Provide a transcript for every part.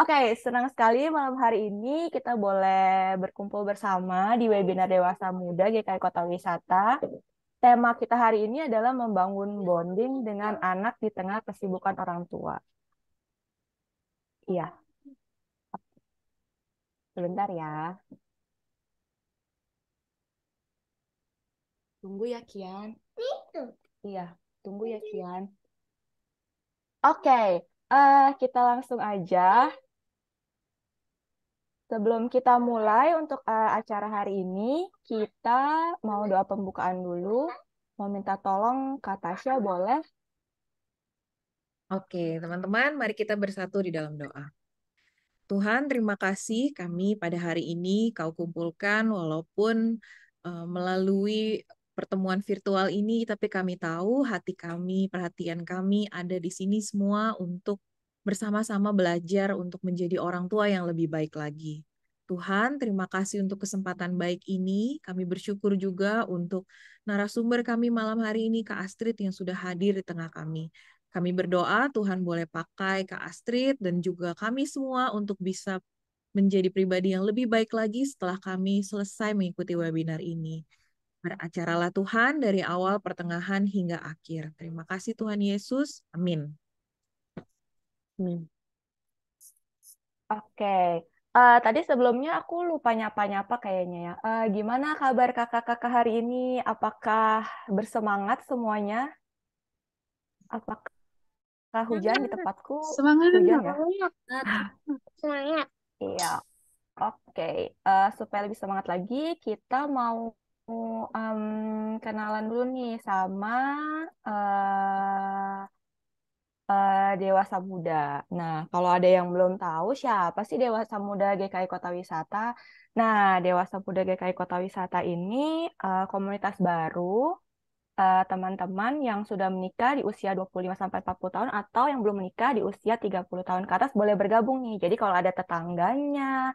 Oke, okay, senang sekali malam hari ini kita boleh berkumpul bersama di webinar Dewasa Muda GKI Kota Wisata. Tema kita hari ini adalah membangun bonding dengan anak di tengah kesibukan orang tua. Iya. Sebentar ya. Tunggu ya, Kian. Iya, tunggu ya, Kian. Oke, okay, uh, eh, kita langsung aja Sebelum kita mulai untuk uh, acara hari ini, kita mau doa pembukaan dulu. Mau minta tolong Kak Tasya, boleh? Oke, teman-teman, mari kita bersatu di dalam doa. Tuhan, terima kasih kami pada hari ini kau kumpulkan walaupun uh, melalui pertemuan virtual ini, tapi kami tahu hati kami, perhatian kami ada di sini semua untuk bersama-sama belajar untuk menjadi orang tua yang lebih baik lagi. Tuhan, terima kasih untuk kesempatan baik ini. Kami bersyukur juga untuk narasumber kami malam hari ini, Kak Astrid, yang sudah hadir di tengah kami. Kami berdoa Tuhan boleh pakai Kak Astrid dan juga kami semua untuk bisa menjadi pribadi yang lebih baik lagi setelah kami selesai mengikuti webinar ini. Beracaralah Tuhan dari awal, pertengahan, hingga akhir. Terima kasih Tuhan Yesus. Amin. Hmm. Oke. Uh, tadi sebelumnya aku lupa nyapa-nyapa kayaknya ya. Uh, gimana kabar kakak-kakak hari ini? Apakah bersemangat semuanya? Apakah hujan di hmm. tempatku? Semangat. Hujan ya? Semangat. Iya. Oke. Uh, supaya lebih semangat lagi, kita mau um, kenalan dulu nih sama Uh, uh, Dewasa Muda. Nah, kalau ada yang belum tahu siapa sih Dewasa Muda GKI Kota Wisata? Nah, Dewasa Muda GKI Kota Wisata ini uh, komunitas baru eh, teman-teman uh, yang sudah menikah di usia 25 sampai 40 tahun atau yang belum menikah di usia 30 tahun ke atas boleh bergabung nih. Jadi kalau ada tetangganya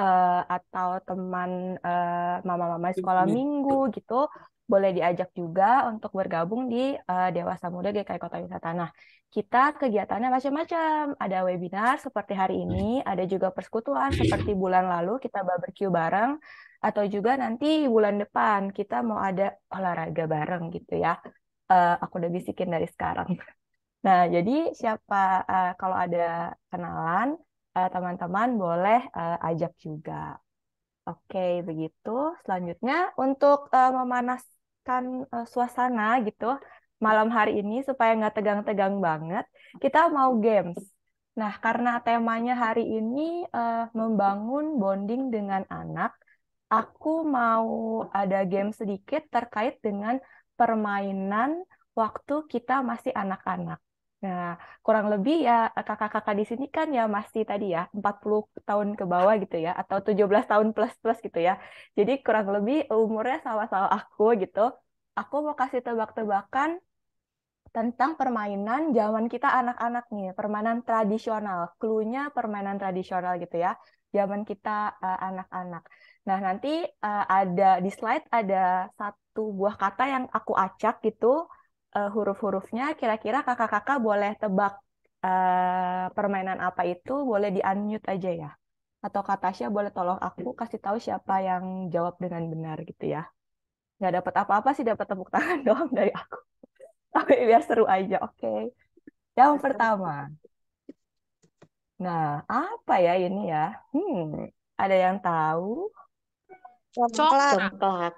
uh, atau teman mama-mama uh, mama -mama sekolah minggu gitu, boleh diajak juga untuk bergabung di uh, Dewasa Muda GKI Kota Wisata. Nah, kita kegiatannya macam-macam. Ada webinar seperti hari ini, hmm. ada juga persekutuan seperti bulan lalu kita barbecue bareng, atau juga nanti bulan depan kita mau ada olahraga bareng gitu ya. Uh, aku udah bisikin dari sekarang. Nah, jadi siapa uh, kalau ada kenalan, teman-teman uh, boleh uh, ajak juga. Oke, begitu. Selanjutnya untuk uh, memanaskan uh, suasana gitu malam hari ini supaya nggak tegang-tegang banget, kita mau games. Nah, karena temanya hari ini uh, membangun bonding dengan anak, aku mau ada game sedikit terkait dengan permainan waktu kita masih anak-anak. Nah, kurang lebih ya kakak-kakak di sini kan ya masih tadi ya 40 tahun ke bawah gitu ya atau 17 tahun plus-plus gitu ya. Jadi kurang lebih umurnya sama-sama aku gitu. Aku mau kasih tebak-tebakan tentang permainan zaman kita anak-anak nih, permainan tradisional. Cluenya permainan tradisional gitu ya. Zaman kita eh, anak-anak. Uh, nah, nanti uh, ada di slide ada satu buah kata yang aku acak gitu uh, huruf-hurufnya, kira-kira kakak-kakak boleh tebak uh, permainan apa itu, boleh di-unmute aja ya. Atau Kak Tasya boleh tolong aku kasih tahu siapa yang jawab dengan benar gitu ya. Nggak dapat apa-apa sih, dapat tepuk tangan doang dari aku. Tapi biar seru aja, oke. Okay. Yang pertama. Nah, apa ya ini ya? Hmm, ada yang tahu? Coklat. Coklat.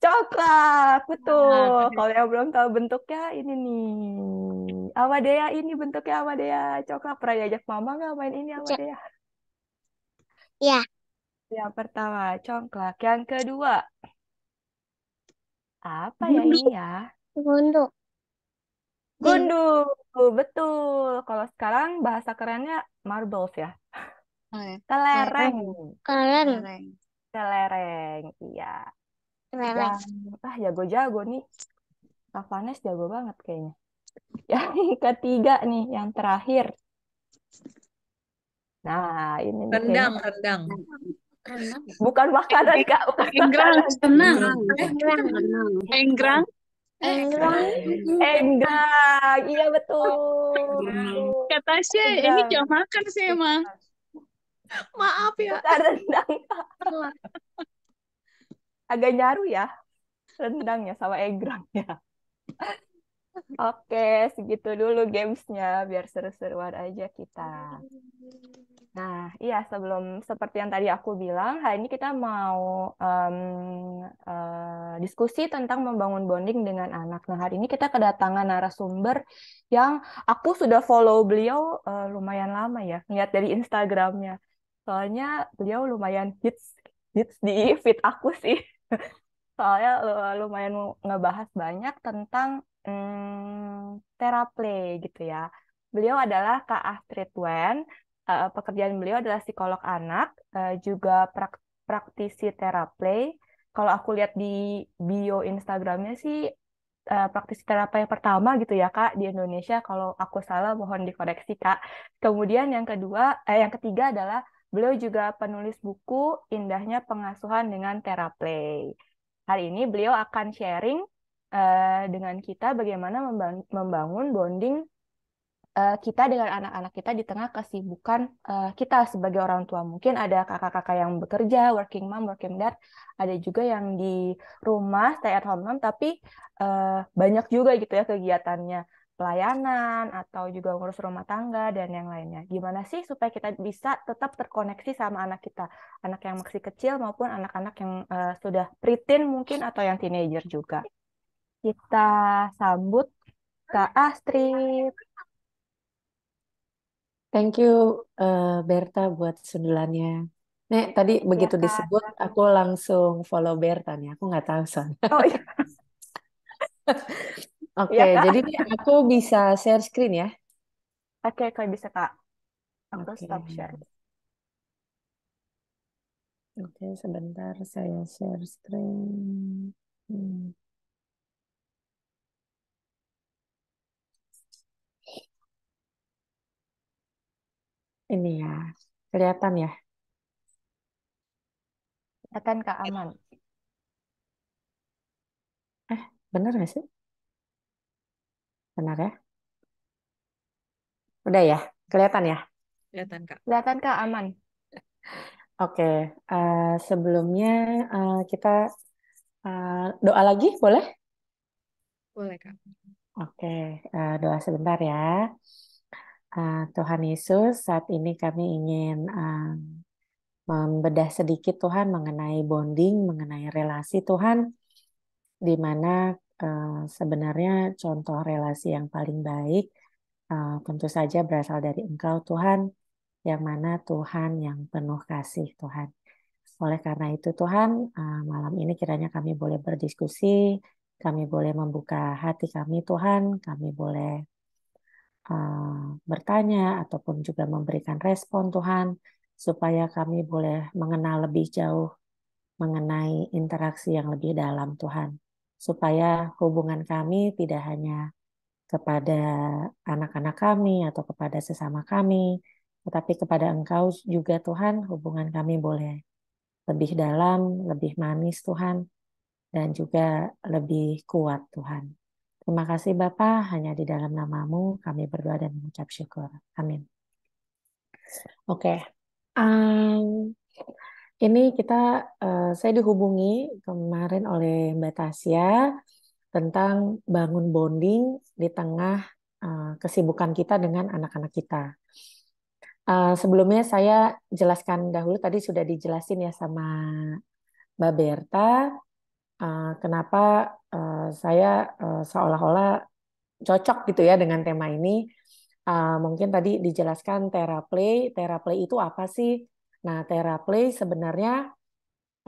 Coklat, betul. Nah, Kalau yang belum tahu bentuknya ini nih. Awadea ini bentuknya Awadea. Coklat pernah diajak mama nggak main ini Amadea? Ya. Yang pertama coklat yang kedua apa ya ini ya? gundu gundu betul. Kalau sekarang bahasa kerennya marbles ya. Kelereng. Hmm. Kelereng. Kelereng, iya. Lelex. Iya. ah jago-jago nih. Ravanes jago banget kayaknya. Yang ketiga nih, yang terakhir. Nah, ini rendang, kayaknya. rendang. Bukan makanan eh, kak, bukan Enggrang, tenang. Enggrang, Enggrang, Enggrang, Iya betul. Kata sih, ini jangan makan sih emang. Maaf ya. Bukan rendang agak nyaru ya rendangnya sama egrangnya. Oke, segitu dulu gamesnya biar seru-seruan aja kita. Nah, iya sebelum seperti yang tadi aku bilang, hari ini kita mau um, uh, diskusi tentang membangun bonding dengan anak. Nah, hari ini kita kedatangan narasumber yang aku sudah follow beliau uh, lumayan lama ya, lihat dari Instagramnya. Soalnya beliau lumayan hits hits di feed aku sih soalnya lumayan ngebahas banyak tentang hmm, teraplay gitu ya. Beliau adalah Kak Astrid Wen, uh, pekerjaan beliau adalah psikolog anak, uh, juga prak praktisi teraplay. Kalau aku lihat di bio Instagramnya sih uh, praktisi teraplay pertama gitu ya kak di Indonesia kalau aku salah mohon dikoreksi kak kemudian yang kedua eh, yang ketiga adalah Beliau juga penulis buku Indahnya Pengasuhan dengan Teraplay. Hari ini beliau akan sharing uh, dengan kita bagaimana membangun bonding uh, kita dengan anak-anak kita di tengah kesibukan uh, kita sebagai orang tua. Mungkin ada kakak-kakak yang bekerja, working mom, working dad, ada juga yang di rumah, stay at home mom, tapi uh, banyak juga gitu ya kegiatannya pelayanan atau juga ngurus rumah tangga dan yang lainnya. Gimana sih supaya kita bisa tetap terkoneksi sama anak kita, anak yang masih kecil maupun anak-anak yang uh, sudah preteen mungkin atau yang teenager juga. Kita sambut Kak Astrid. Thank you uh, Berta buat sundulannya. Nek, tadi iya, begitu disebut aku langsung follow Berta nih. Aku nggak tahu soalnya. Oh iya. Oke, iya jadi aku bisa share screen ya. Oke, kalau bisa, Kak. Aku Oke, stop share. Oke, sebentar saya share screen. Hmm. Ini ya, kelihatan ya. Kelihatan Kak aman. Eh, benar gak sih? Benar ya? Udah ya? Kelihatan ya? Kelihatan, Kak. Kelihatan, Kak. Aman. Oke. Okay. Uh, eh, sebelumnya uh, kita uh, doa lagi, boleh? Boleh, Kak. Oke. Okay. Uh, doa sebentar ya. Uh, Tuhan Yesus, saat ini kami ingin uh, membedah sedikit Tuhan mengenai bonding, mengenai relasi Tuhan, di mana Eh, sebenarnya contoh relasi yang paling baik eh, tentu saja berasal dari Engkau Tuhan, yang mana Tuhan yang penuh kasih Tuhan. Oleh karena itu Tuhan, eh, malam ini kiranya kami boleh berdiskusi, kami boleh membuka hati kami Tuhan, kami boleh bertanya ataupun juga memberikan respon Tuhan, supaya kami boleh mengenal lebih jauh mengenai interaksi yang lebih dalam Tuhan supaya hubungan kami tidak hanya kepada anak-anak kami atau kepada sesama kami, tetapi kepada Engkau juga Tuhan hubungan kami boleh lebih dalam, lebih manis Tuhan, dan juga lebih kuat Tuhan. Terima kasih Bapak hanya di dalam namamu kami berdoa dan mengucap syukur. Amin. Oke, okay. um, ini kita, uh, saya dihubungi kemarin oleh Mbak Tasya tentang bangun bonding di tengah uh, kesibukan kita dengan anak-anak kita. Uh, sebelumnya saya jelaskan dahulu, tadi sudah dijelasin ya sama Mbak Berta, uh, kenapa uh, saya uh, seolah-olah cocok gitu ya dengan tema ini. Uh, mungkin tadi dijelaskan teraplay. Teraplay itu apa sih? Nah, teraplay sebenarnya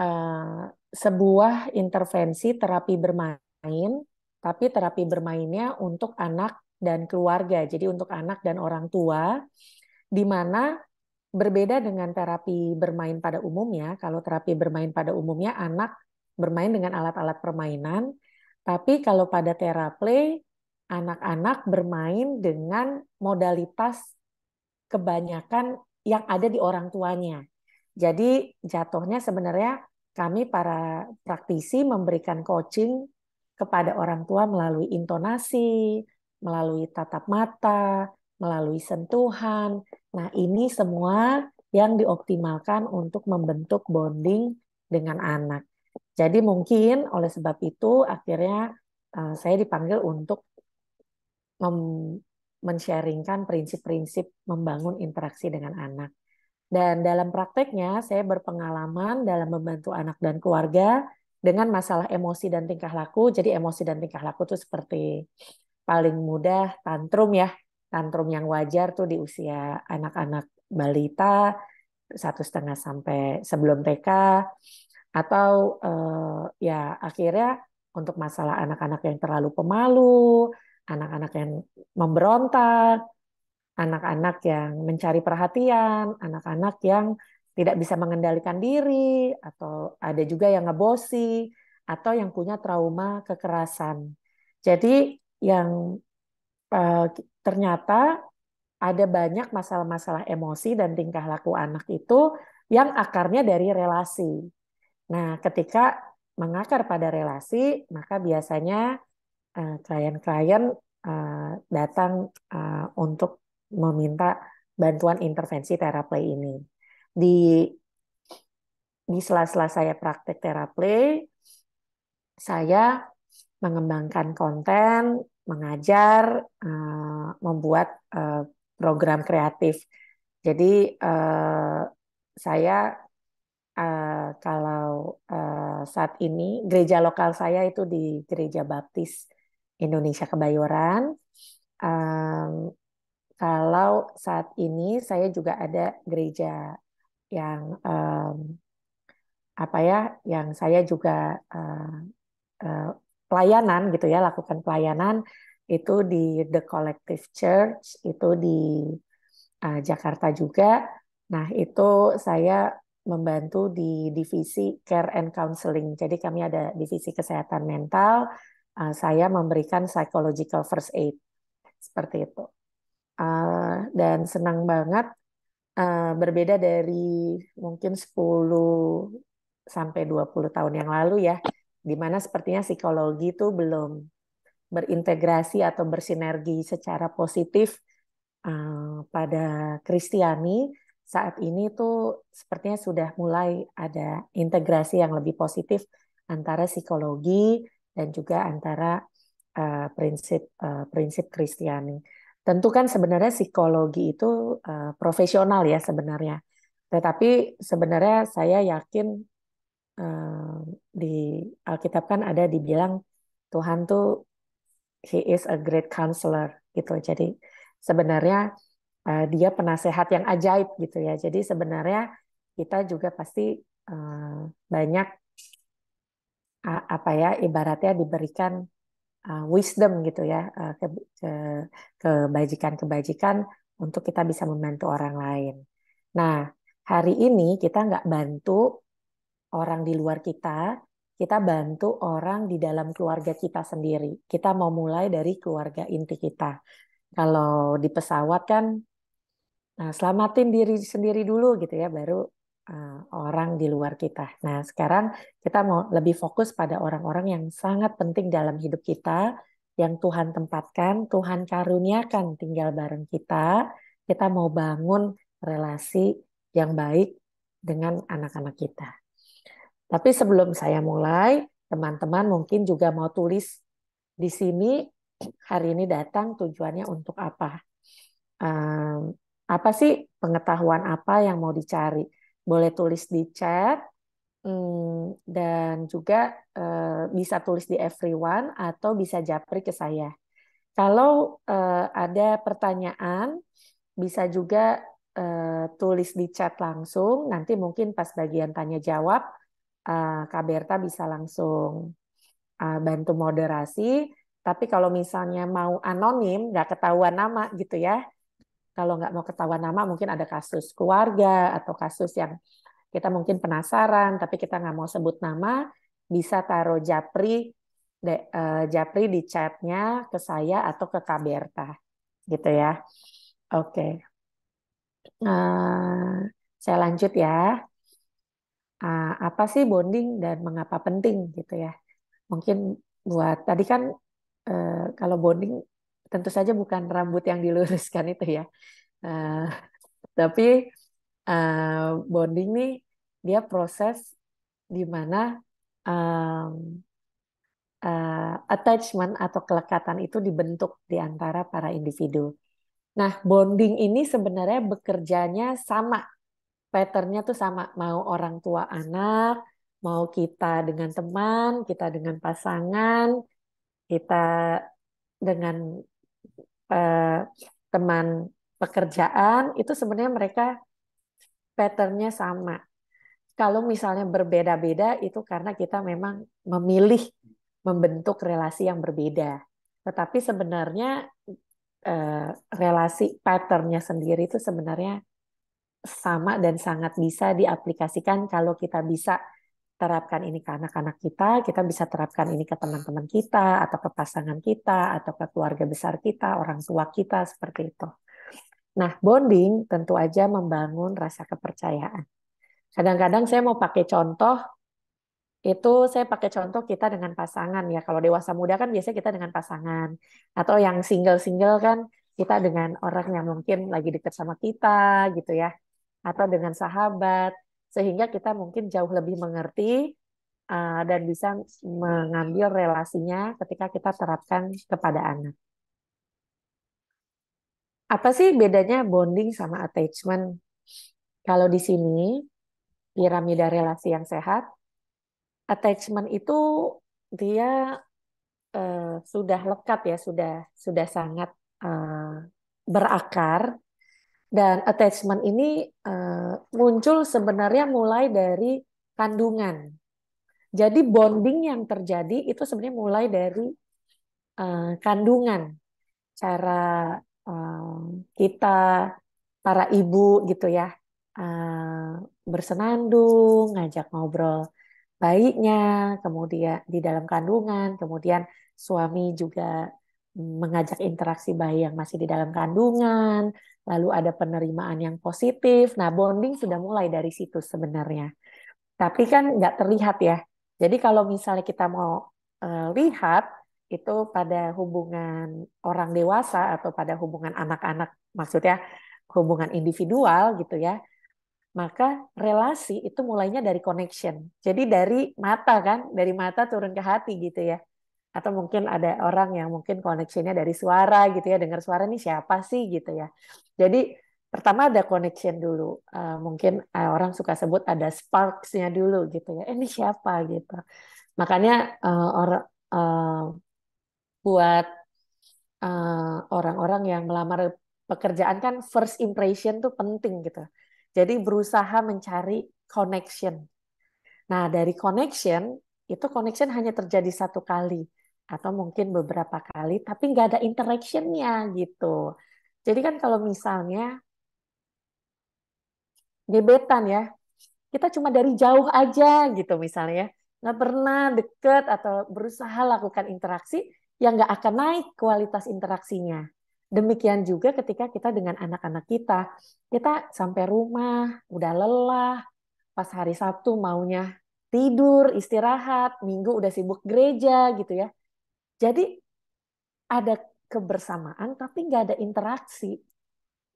uh, sebuah intervensi terapi bermain, tapi terapi bermainnya untuk anak dan keluarga, jadi untuk anak dan orang tua, di mana berbeda dengan terapi bermain pada umumnya. Kalau terapi bermain pada umumnya, anak bermain dengan alat-alat permainan, tapi kalau pada teraplay, anak-anak bermain dengan modalitas kebanyakan yang ada di orang tuanya. Jadi jatuhnya sebenarnya kami para praktisi memberikan coaching kepada orang tua melalui intonasi, melalui tatap mata, melalui sentuhan. Nah, ini semua yang dioptimalkan untuk membentuk bonding dengan anak. Jadi mungkin oleh sebab itu akhirnya eh, saya dipanggil untuk mensharingkan prinsip-prinsip membangun interaksi dengan anak. Dan dalam prakteknya, saya berpengalaman dalam membantu anak dan keluarga dengan masalah emosi dan tingkah laku. Jadi emosi dan tingkah laku itu seperti paling mudah tantrum ya. Tantrum yang wajar tuh di usia anak-anak balita, satu setengah sampai sebelum TK. Atau eh, ya akhirnya untuk masalah anak-anak yang terlalu pemalu, anak-anak yang memberontak, anak-anak yang mencari perhatian, anak-anak yang tidak bisa mengendalikan diri, atau ada juga yang ngebosi, atau yang punya trauma kekerasan. Jadi yang eh, ternyata ada banyak masalah-masalah emosi dan tingkah laku anak itu yang akarnya dari relasi. Nah, ketika mengakar pada relasi, maka biasanya Eh, klien-klien uh, datang uh, untuk meminta bantuan intervensi teraplay ini. Di di sela-sela saya praktek teraplay, saya mengembangkan konten, mengajar, uh, membuat uh, program kreatif. Jadi uh, saya uh, kalau uh, saat ini gereja lokal saya itu di gereja baptis Indonesia Kebayoran. Um, kalau saat ini saya juga ada gereja yang um, apa ya, yang saya juga uh, uh, pelayanan gitu ya, lakukan pelayanan itu di The Collective Church itu di uh, Jakarta juga. Nah, itu saya membantu di divisi care and counseling. Jadi kami ada divisi kesehatan mental, Ah, saya memberikan psychological first aid seperti itu. Ah, dan senang banget ah, berbeda dari mungkin 10 sampai 20 tahun yang lalu ya, di mana sepertinya psikologi itu belum berintegrasi atau bersinergi secara positif pada Kristiani saat ini tuh sepertinya sudah mulai ada integrasi yang lebih positif antara psikologi, dan juga antara eh, prinsip prinsip uh, eh, prinsip Kristiani. Tentu kan sebenarnya psikologi itu uh, profesional ya sebenarnya. Tetapi sebenarnya saya yakin uh, di Alkitab kan ada dibilang Tuhan tuh he is a great counselor gitu. Jadi sebenarnya uh, dia penasehat yang ajaib gitu ya. Jadi sebenarnya kita juga pasti uh, banyak apa ya ibaratnya diberikan uh, wisdom gitu ya uh, ke, kebajikan-kebajikan untuk kita bisa membantu orang lain. Nah hari ini kita nggak bantu orang di luar kita, kita bantu orang di dalam keluarga kita sendiri. Kita mau mulai dari keluarga inti kita. Kalau di pesawat kan, nah, selamatin diri sendiri dulu gitu ya, baru Eh, orang di luar kita. Nah, sekarang kita mau lebih fokus pada orang-orang yang sangat penting dalam hidup kita, yang Tuhan tempatkan, Tuhan karuniakan tinggal bareng kita. Kita mau bangun relasi yang baik dengan anak-anak kita. Tapi sebelum saya mulai, teman-teman mungkin juga mau tulis di sini hari ini datang tujuannya untuk apa? Um, apa sih pengetahuan apa yang mau dicari? boleh tulis di chat hmm, dan juga eh, bisa tulis di everyone atau bisa japri ke saya. Kalau eh, ada pertanyaan bisa juga eh, tulis di chat langsung. Nanti mungkin pas bagian tanya jawab Kak Berta bisa langsung bantu moderasi. Tapi kalau misalnya mau anonim, nggak ketahuan nama gitu ya, kalau nggak mau ketahuan nama mungkin ada kasus keluarga atau kasus yang kita mungkin penasaran tapi kita nggak mau sebut nama bisa taruh japri de, uh, japri di chatnya ke saya atau ke Kaberta gitu ya oke okay. uh, eh, saya lanjut ya uh, apa sih bonding dan mengapa penting gitu ya mungkin buat tadi kan uh, kalau bonding tentu saja bukan rambut yang diluruskan itu ya. Uh, tapi uh, bonding nih dia proses di mana um, uh, attachment atau kelekatan itu dibentuk di antara para individu. Nah, bonding ini sebenarnya bekerjanya sama. Patternnya tuh sama. Mau orang tua anak, mau kita dengan teman, kita dengan pasangan, kita dengan Eh, teman pekerjaan itu sebenarnya mereka patternnya sama. Kalau misalnya berbeda-beda itu karena kita memang memilih membentuk relasi yang berbeda. Tetapi sebenarnya eh, relasi patternnya sendiri itu sebenarnya sama dan sangat bisa diaplikasikan kalau kita bisa terapkan ini ke anak-anak kita, kita bisa terapkan ini ke teman-teman kita, atau ke pasangan kita, atau ke keluarga besar kita, orang tua kita, seperti itu. Nah, bonding tentu aja membangun rasa kepercayaan. Kadang-kadang saya mau pakai contoh, itu saya pakai contoh kita dengan pasangan ya. Kalau dewasa muda kan biasanya kita dengan pasangan. Atau yang single-single kan kita dengan orang yang mungkin lagi dekat sama kita gitu ya. Atau dengan sahabat sehingga kita mungkin jauh lebih mengerti uh, dan bisa mengambil relasinya ketika kita terapkan kepada anak. Apa sih bedanya bonding sama attachment? Kalau di sini piramida relasi yang sehat, attachment itu dia uh, sudah lekat ya, sudah sudah sangat uh, berakar dan attachment ini uh, muncul sebenarnya mulai dari kandungan. Jadi bonding yang terjadi itu sebenarnya mulai dari uh, kandungan. Cara uh, kita para ibu gitu ya uh, bersenandung, ngajak ngobrol baiknya, kemudian di dalam kandungan, kemudian suami juga mengajak interaksi bayi yang masih di dalam kandungan, lalu ada penerimaan yang positif. Nah, bonding sudah mulai dari situ sebenarnya. Tapi kan nggak terlihat ya. Jadi kalau misalnya kita mau uh, lihat itu pada hubungan orang dewasa atau pada hubungan anak-anak, maksudnya hubungan individual gitu ya, maka relasi itu mulainya dari connection. Jadi dari mata kan, dari mata turun ke hati gitu ya atau mungkin ada orang yang mungkin koneksinya dari suara gitu ya dengar suara nih siapa sih gitu ya jadi pertama ada connection dulu uh, mungkin uh, orang suka sebut ada sparksnya dulu gitu ya eh, ini siapa gitu makanya uh, orang uh, buat orang-orang uh, yang melamar pekerjaan kan first impression tuh penting gitu jadi berusaha mencari connection nah dari connection itu connection hanya terjadi satu kali atau mungkin beberapa kali tapi nggak ada interactionnya gitu jadi kan kalau misalnya gebetan ya kita cuma dari jauh aja gitu misalnya ya. nggak pernah deket atau berusaha lakukan interaksi yang nggak akan naik kualitas interaksinya demikian juga ketika kita dengan anak-anak kita kita sampai rumah udah lelah pas hari Sabtu maunya tidur istirahat minggu udah sibuk gereja gitu ya jadi ada kebersamaan tapi nggak ada interaksi.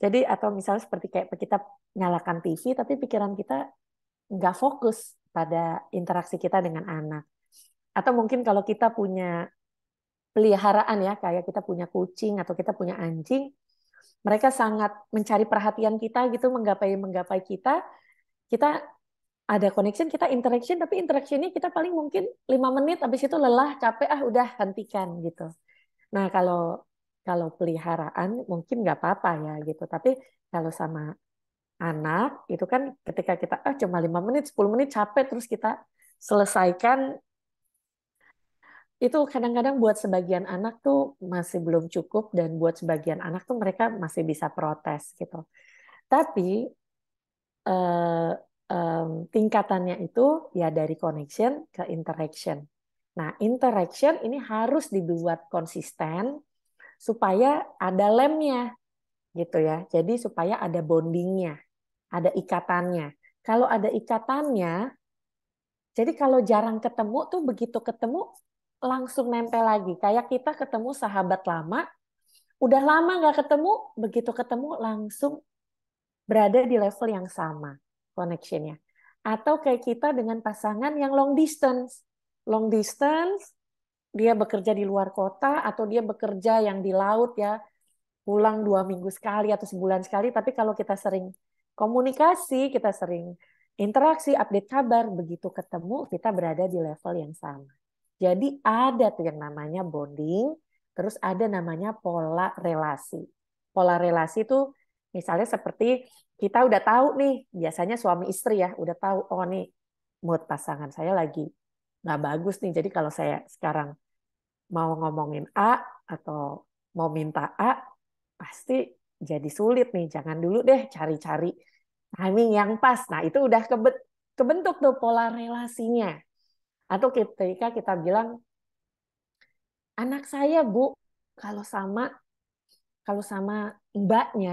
Jadi atau misalnya seperti kayak kita nyalakan TV tapi pikiran kita nggak fokus pada interaksi kita dengan anak. Atau mungkin kalau kita punya peliharaan ya, kayak kita punya kucing atau kita punya anjing, mereka sangat mencari perhatian kita gitu, menggapai-menggapai kita, kita ada connection kita interaction tapi interaksinya kita paling mungkin lima menit habis itu lelah capek ah udah hentikan gitu nah kalau kalau peliharaan mungkin nggak apa-apa ya gitu tapi kalau sama anak itu kan ketika kita ah cuma lima menit sepuluh menit capek terus kita selesaikan itu kadang-kadang buat sebagian anak tuh masih belum cukup dan buat sebagian anak tuh mereka masih bisa protes gitu tapi eh, um, tingkatannya itu ya dari connection ke interaction. Nah, interaction ini harus dibuat konsisten supaya ada lemnya gitu ya. Jadi supaya ada bondingnya, ada ikatannya. Kalau ada ikatannya, jadi kalau jarang ketemu tuh begitu ketemu langsung nempel lagi. Kayak kita ketemu sahabat lama, udah lama nggak ketemu, begitu ketemu langsung berada di level yang sama connection nya Atau kayak kita dengan pasangan yang long distance. Long distance, dia bekerja di luar kota atau dia bekerja yang di laut ya, pulang dua minggu sekali atau sebulan sekali. Tapi kalau kita sering komunikasi, kita sering interaksi, update kabar, begitu ketemu kita berada di level yang sama. Jadi ada tuh yang namanya bonding, terus ada namanya pola relasi. Pola relasi itu Misalnya seperti kita udah tahu nih, biasanya suami istri ya udah tahu, oh nih mood pasangan saya lagi nggak bagus nih. Jadi kalau saya sekarang mau ngomongin A atau mau minta A, pasti jadi sulit nih. Jangan dulu deh cari-cari timing yang pas. Nah itu udah kebentuk tuh pola relasinya. Atau ketika kita bilang, anak saya bu, kalau sama kalau sama mbaknya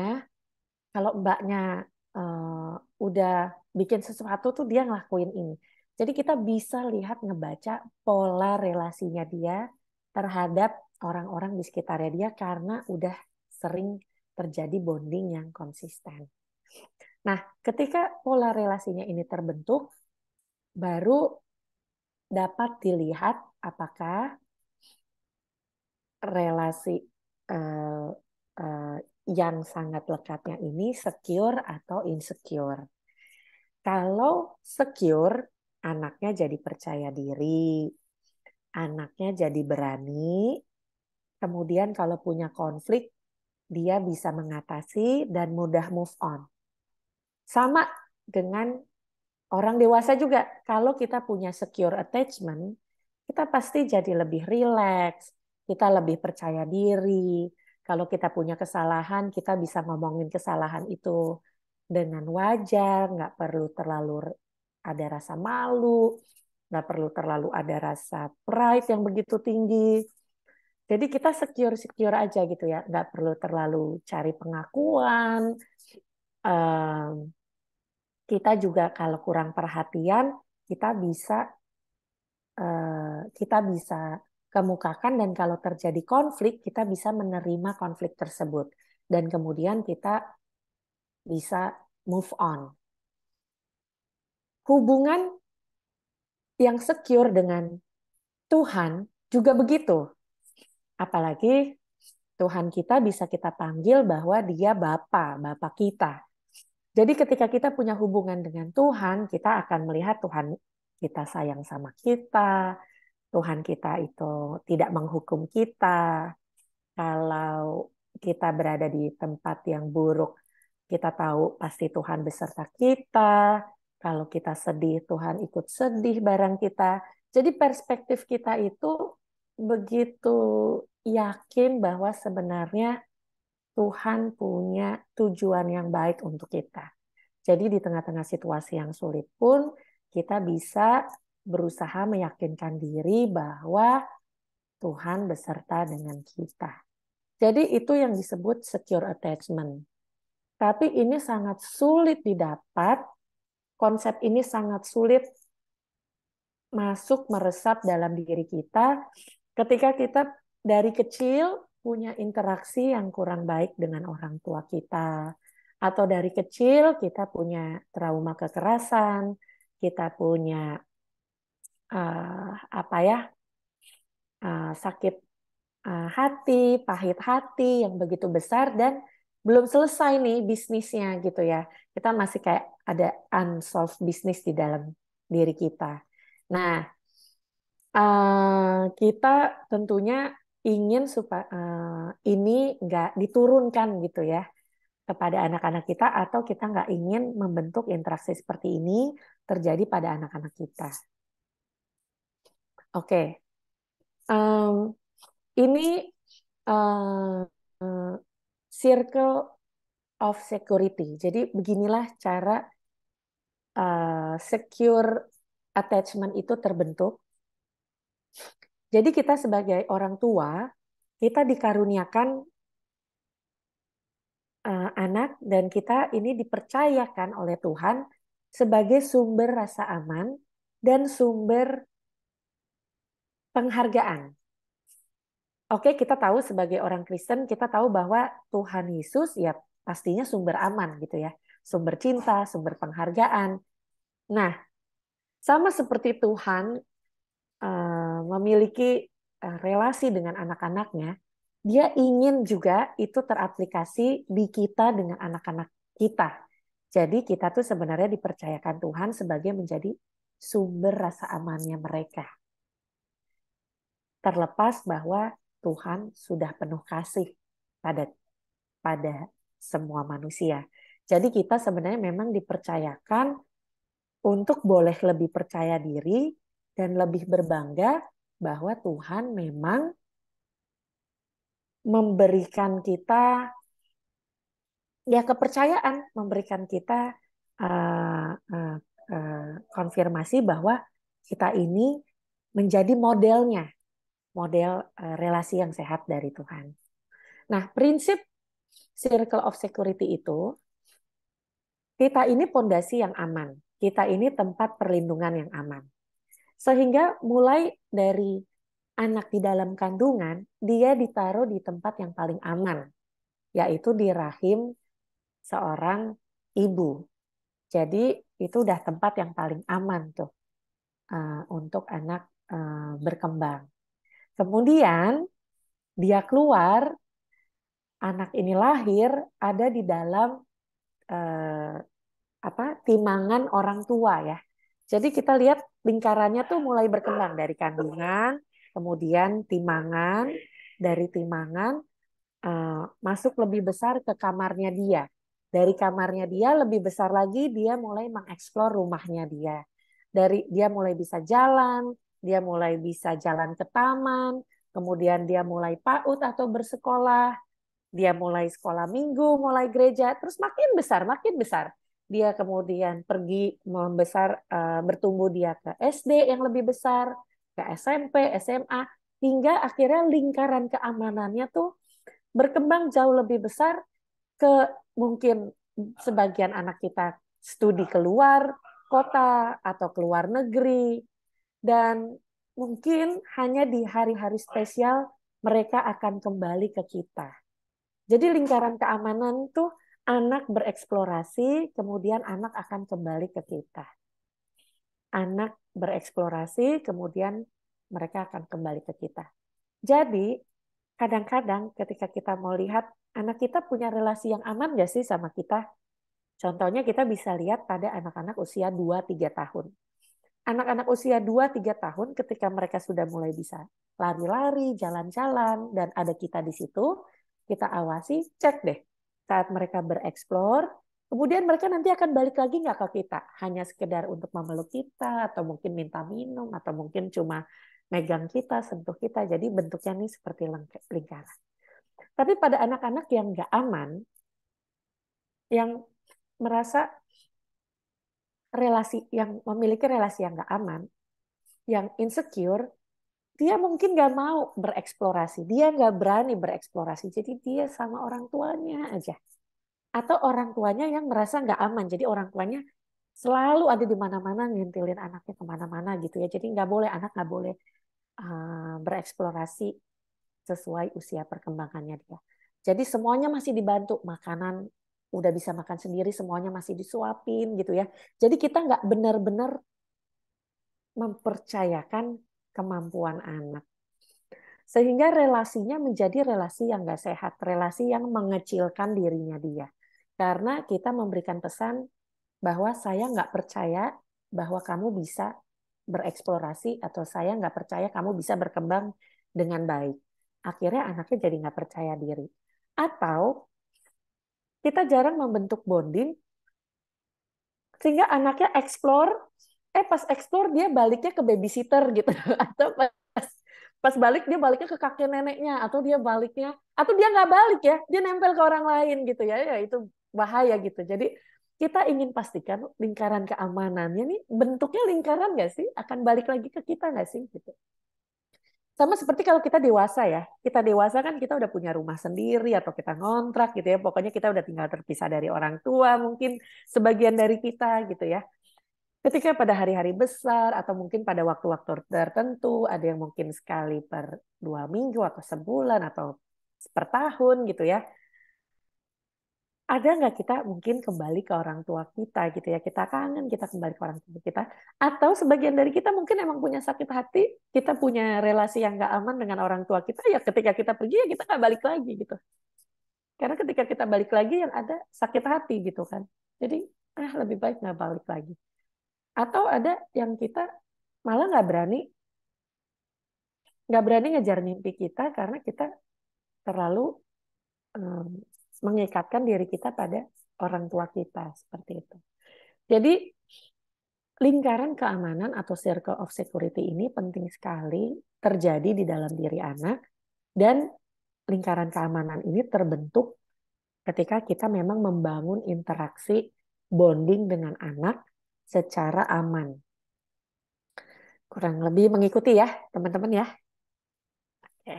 kalau mbaknya uh, udah bikin sesuatu tuh dia ngelakuin ini. Jadi kita bisa lihat ngebaca pola relasinya dia terhadap orang-orang di sekitarnya dia karena udah sering terjadi bonding yang konsisten. Nah, ketika pola relasinya ini terbentuk, baru dapat dilihat apakah relasi eh, eh, yang sangat lekatnya ini secure atau insecure. Kalau secure, anaknya jadi percaya diri, anaknya jadi berani, kemudian kalau punya konflik, dia bisa mengatasi dan mudah move on. Sama dengan orang dewasa juga, kalau kita punya secure attachment, kita pasti jadi lebih rileks, kita lebih percaya diri, kalau kita punya kesalahan, kita bisa ngomongin kesalahan itu dengan wajar, nggak perlu terlalu ada rasa malu, nggak perlu terlalu ada rasa pride yang begitu tinggi. Jadi kita secure-secure aja gitu ya, nggak perlu terlalu cari pengakuan. kita juga kalau kurang perhatian, kita bisa kita bisa kemukakan dan kalau terjadi konflik kita bisa menerima konflik tersebut dan kemudian kita bisa move on. Hubungan yang secure dengan Tuhan juga begitu. Apalagi Tuhan kita bisa kita panggil bahwa dia Bapa, Bapa kita. Jadi ketika kita punya hubungan dengan Tuhan, kita akan melihat Tuhan kita sayang sama kita, Tuhan kita itu tidak menghukum kita. Kalau kita berada di tempat yang buruk, kita tahu pasti Tuhan beserta kita. Kalau kita sedih, Tuhan ikut sedih bareng kita. Jadi perspektif kita itu begitu yakin bahwa sebenarnya Tuhan punya tujuan yang baik untuk kita. Jadi di tengah-tengah situasi yang sulit pun kita bisa berusaha meyakinkan diri bahwa Tuhan beserta dengan kita. Jadi itu yang disebut secure attachment. Tapi ini sangat sulit didapat, konsep ini sangat sulit masuk meresap dalam diri kita ketika kita dari kecil punya interaksi yang kurang baik dengan orang tua kita atau dari kecil kita punya trauma kekerasan, kita punya uh, apa ya uh, sakit uh, hati, pahit hati yang begitu besar dan belum selesai nih bisnisnya gitu ya. Kita masih kayak ada unsolved bisnis di dalam diri kita. Nah, uh, kita tentunya ingin supaya uh, ini nggak diturunkan gitu ya kepada anak-anak kita atau kita nggak ingin membentuk interaksi seperti ini terjadi pada anak-anak kita. Oke. Um, ini uh, circle of security. Jadi beginilah cara uh, secure attachment itu terbentuk. Jadi kita sebagai orang tua, kita dikaruniakan uh, anak dan kita ini dipercayakan oleh Tuhan sebagai sumber rasa aman dan sumber penghargaan. Oke, kita tahu sebagai orang Kristen, kita tahu bahwa Tuhan Yesus ya pastinya sumber aman gitu ya. Sumber cinta, sumber penghargaan. Nah, sama seperti Tuhan eh, memiliki eh, relasi dengan anak-anaknya, dia ingin juga itu teraplikasi di kita dengan anak-anak kita. Jadi kita tuh sebenarnya dipercayakan Tuhan sebagai menjadi sumber rasa amannya mereka terlepas bahwa Tuhan sudah penuh kasih pada pada semua manusia. Jadi kita sebenarnya memang dipercayakan untuk boleh lebih percaya diri dan lebih berbangga bahwa Tuhan memang memberikan kita ya kepercayaan, memberikan kita uh, uh, uh, konfirmasi bahwa kita ini menjadi modelnya model eh, relasi yang sehat dari Tuhan. Nah, prinsip circle of security itu kita ini pondasi yang aman, kita ini tempat perlindungan yang aman. Sehingga mulai dari anak di dalam kandungan, dia ditaruh di tempat yang paling aman, yaitu di rahim seorang ibu. Jadi itu udah tempat yang paling aman tuh uh, untuk anak uh, berkembang. Kemudian dia keluar, anak ini lahir ada di dalam eh, apa timangan orang tua ya. Jadi kita lihat lingkarannya tuh mulai berkembang dari kandungan, kemudian timangan, dari timangan eh, masuk lebih besar ke kamarnya dia. Dari kamarnya dia lebih besar lagi dia mulai mengeksplor rumahnya dia. Dari dia mulai bisa jalan, dia mulai bisa jalan ke taman, kemudian dia mulai PAUD atau bersekolah, dia mulai sekolah minggu, mulai gereja, terus makin besar, makin besar. Dia kemudian pergi membesar, eh, bertumbuh dia ke SD yang lebih besar, ke SMP, SMA, hingga akhirnya lingkaran keamanannya tuh berkembang jauh lebih besar ke mungkin sebagian anak kita studi keluar kota atau keluar negeri dan mungkin hanya di hari-hari spesial mereka akan kembali ke kita. Jadi lingkaran keamanan tuh anak bereksplorasi, kemudian anak akan kembali ke kita. Anak bereksplorasi, kemudian mereka akan kembali ke kita. Jadi, kadang-kadang ketika kita mau lihat anak kita punya relasi yang aman gak sih sama kita? Contohnya kita bisa lihat pada anak-anak usia 2-3 tahun anak-anak usia 2-3 tahun ketika mereka sudah mulai bisa lari-lari, jalan-jalan, dan ada kita di situ, kita awasi, cek deh. Saat mereka bereksplor, kemudian mereka nanti akan balik lagi nggak ke kita. Hanya sekedar untuk memeluk kita, atau mungkin minta minum, atau mungkin cuma megang kita, sentuh kita. Jadi bentuknya nih seperti lingkaran. Tapi pada anak-anak yang nggak aman, yang merasa relasi yang memiliki relasi yang gak aman, yang insecure, dia mungkin gak mau bereksplorasi, dia gak berani bereksplorasi, jadi dia sama orang tuanya aja, atau orang tuanya yang merasa gak aman, jadi orang tuanya selalu ada di mana-mana ngintilin anaknya kemana-mana gitu ya, jadi gak boleh anak gak boleh uh, bereksplorasi sesuai usia perkembangannya dia. Jadi semuanya masih dibantu makanan udah bisa makan sendiri semuanya masih disuapin gitu ya jadi kita nggak benar-benar mempercayakan kemampuan anak sehingga relasinya menjadi relasi yang nggak sehat relasi yang mengecilkan dirinya dia karena kita memberikan pesan bahwa saya nggak percaya bahwa kamu bisa bereksplorasi atau saya nggak percaya kamu bisa berkembang dengan baik akhirnya anaknya jadi nggak percaya diri atau kita jarang membentuk bonding sehingga anaknya explore eh pas explore dia baliknya ke babysitter gitu atau pas pas balik dia baliknya ke kakek neneknya atau dia baliknya atau dia nggak balik ya dia nempel ke orang lain gitu ya ya itu bahaya gitu jadi kita ingin pastikan lingkaran keamanannya nih bentuknya lingkaran nggak sih akan balik lagi ke kita nggak sih gitu sama seperti kalau kita dewasa ya. Kita dewasa kan kita udah punya rumah sendiri atau kita ngontrak gitu ya. Pokoknya kita udah tinggal terpisah dari orang tua mungkin sebagian dari kita gitu ya. Ketika pada hari-hari besar atau mungkin pada waktu-waktu tertentu, ada yang mungkin sekali per dua minggu atau sebulan atau per tahun gitu ya ada nggak kita mungkin kembali ke orang tua kita gitu ya kita kangen kita kembali ke orang tua kita atau sebagian dari kita mungkin emang punya sakit hati kita punya relasi yang nggak aman dengan orang tua kita ya ketika kita pergi ya kita nggak balik lagi gitu karena ketika kita balik lagi yang ada sakit hati gitu kan jadi ah lebih baik nggak balik lagi atau ada yang kita malah nggak berani nggak berani ngejar mimpi kita karena kita terlalu mmm, mengikatkan diri kita pada orang tua kita seperti itu. Jadi lingkaran keamanan atau circle of security ini penting sekali terjadi di dalam diri anak dan lingkaran keamanan ini terbentuk ketika kita memang membangun interaksi bonding dengan anak secara aman. Kurang lebih mengikuti ya, teman-teman ya. Oke.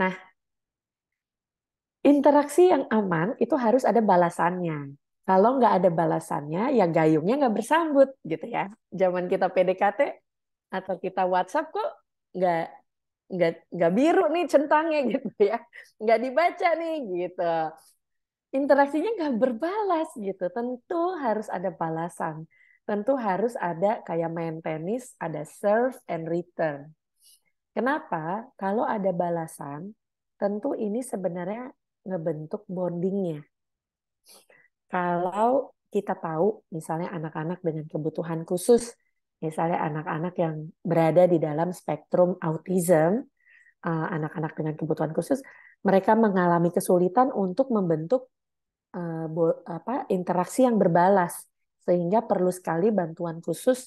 Nah, Interaksi yang aman itu harus ada balasannya. Kalau nggak ada balasannya, ya gayungnya nggak bersambut gitu ya. Zaman kita PDKT atau kita WhatsApp kok nggak nggak nggak biru nih centangnya gitu ya, nggak dibaca nih gitu. Interaksinya nggak berbalas gitu. Tentu harus ada balasan. Tentu harus ada kayak main tenis, ada serve and return. Kenapa? Kalau ada balasan, tentu ini sebenarnya ngebentuk bondingnya. Kalau kita tahu misalnya anak-anak dengan kebutuhan khusus, misalnya anak-anak yang berada di dalam spektrum autism, eh, anak-anak dengan kebutuhan khusus, mereka mengalami kesulitan untuk membentuk eh, apa, interaksi yang berbalas, sehingga perlu sekali bantuan khusus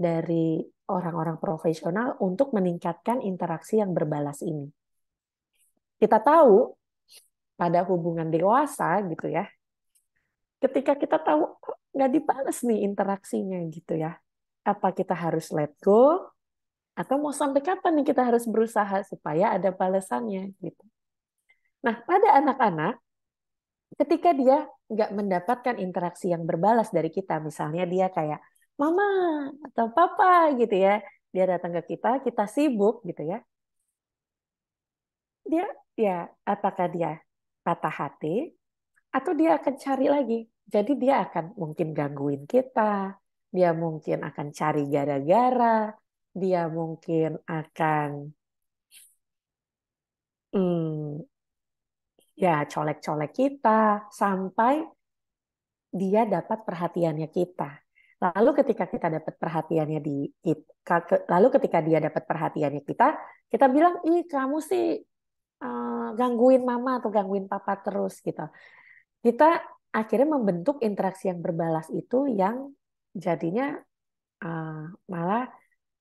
dari orang-orang profesional untuk meningkatkan interaksi yang berbalas ini. Kita tahu pada hubungan dewasa gitu ya ketika kita tahu kok oh, nggak dibalas nih interaksinya gitu ya apa kita harus let go atau mau sampai kapan nih kita harus berusaha supaya ada balasannya gitu nah pada anak-anak ketika dia nggak mendapatkan interaksi yang berbalas dari kita misalnya dia kayak mama atau papa gitu ya dia datang ke kita kita sibuk gitu ya dia ya apakah dia patah hati, atau dia akan cari lagi. Jadi dia akan mungkin gangguin kita, dia mungkin akan cari gara-gara, dia mungkin akan hmm, ya colek-colek kita sampai dia dapat perhatiannya kita. Lalu ketika kita dapat perhatiannya di lalu ketika dia dapat perhatiannya kita, kita bilang, "Ih, kamu sih Eh, gangguin mama atau gangguin papa terus gitu. Kita akhirnya membentuk interaksi yang berbalas itu yang jadinya uh, malah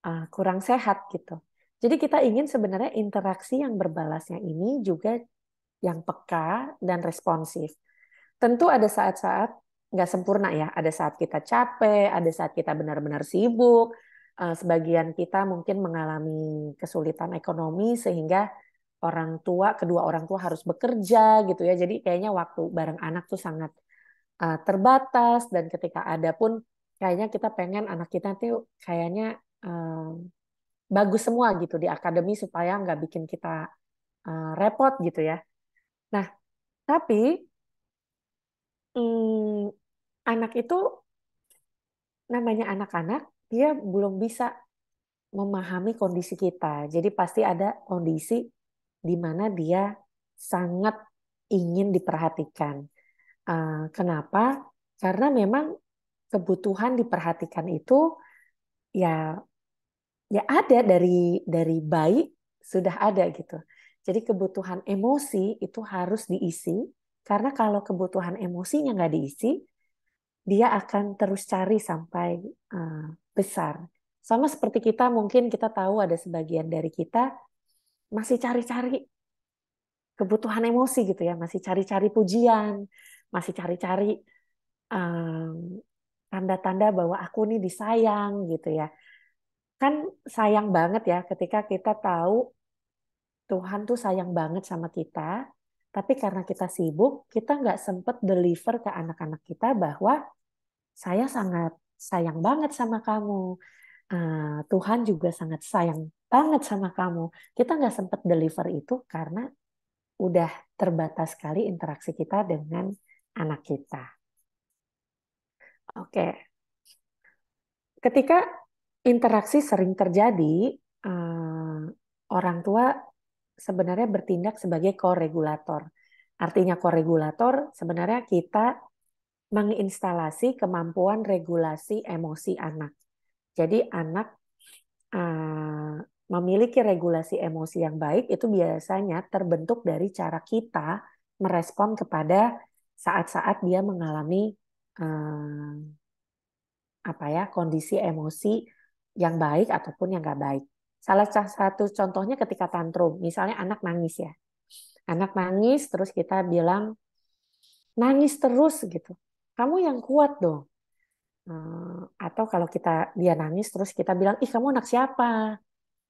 uh, kurang sehat gitu. Jadi kita ingin sebenarnya interaksi yang berbalasnya ini juga yang peka dan responsif. Tentu ada saat-saat nggak sempurna ya, ada saat kita capek, ada saat kita benar-benar sibuk, sebagian kita mungkin mengalami kesulitan ekonomi sehingga orang tua kedua orang tua harus bekerja gitu ya jadi kayaknya waktu bareng anak tuh sangat uh, terbatas dan ketika ada pun kayaknya kita pengen anak kita tuh kayaknya uh, bagus semua gitu di akademi supaya nggak bikin kita uh, repot gitu ya nah tapi hmm, anak itu namanya anak-anak dia belum bisa memahami kondisi kita jadi pasti ada kondisi di mana dia sangat ingin diperhatikan. Eh, kenapa? Karena memang kebutuhan diperhatikan itu ya ya ada dari dari bayi sudah ada gitu. Jadi kebutuhan emosi itu harus diisi karena kalau kebutuhan emosinya nggak diisi, dia akan terus cari sampai uh, besar. Sama seperti kita mungkin kita tahu ada sebagian dari kita masih cari-cari kebutuhan emosi gitu ya, masih cari-cari pujian, masih cari-cari tanda mmm, tanda-tanda bahwa aku nih disayang gitu ya. Kan sayang banget ya ketika kita tahu Tuhan tuh sayang banget sama kita, tapi karena kita sibuk, kita nggak sempet deliver ke anak-anak kita bahwa saya sangat sayang banget sama kamu, Eh, Tuhan juga sangat sayang banget sama kamu. Kita nggak sempat deliver itu karena udah terbatas sekali interaksi kita dengan anak kita. Oke, ketika interaksi sering terjadi, eh, orang tua sebenarnya bertindak sebagai koregulator. Artinya koregulator sebenarnya kita menginstalasi kemampuan regulasi emosi anak jadi anak uh, memiliki regulasi emosi yang baik itu biasanya terbentuk dari cara kita merespon kepada saat-saat dia mengalami uh, apa ya kondisi emosi yang baik ataupun yang nggak baik. Salah satu contohnya ketika tantrum, misalnya anak nangis ya, anak nangis terus kita bilang nangis terus gitu, kamu yang kuat dong, Eh, atau kalau kita dia nangis terus kita bilang ih kamu anak siapa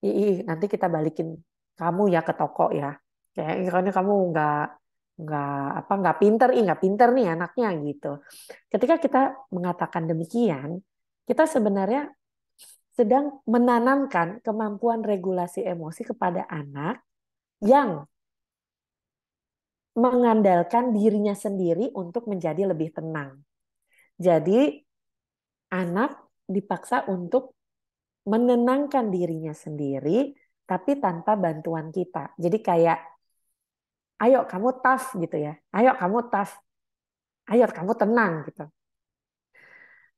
ih nanti kita balikin kamu ya ke toko ya kayak ini kamu nggak nggak apa nggak pinter ih nggak pinter nih anaknya gitu ketika kita mengatakan demikian kita sebenarnya sedang menanamkan kemampuan regulasi emosi kepada anak yang mengandalkan dirinya sendiri untuk menjadi lebih tenang. Jadi anak dipaksa untuk menenangkan dirinya sendiri tapi tanpa bantuan kita. Jadi kayak ayo kamu tough gitu ya. Ayo kamu tough. Ayo kamu tenang gitu.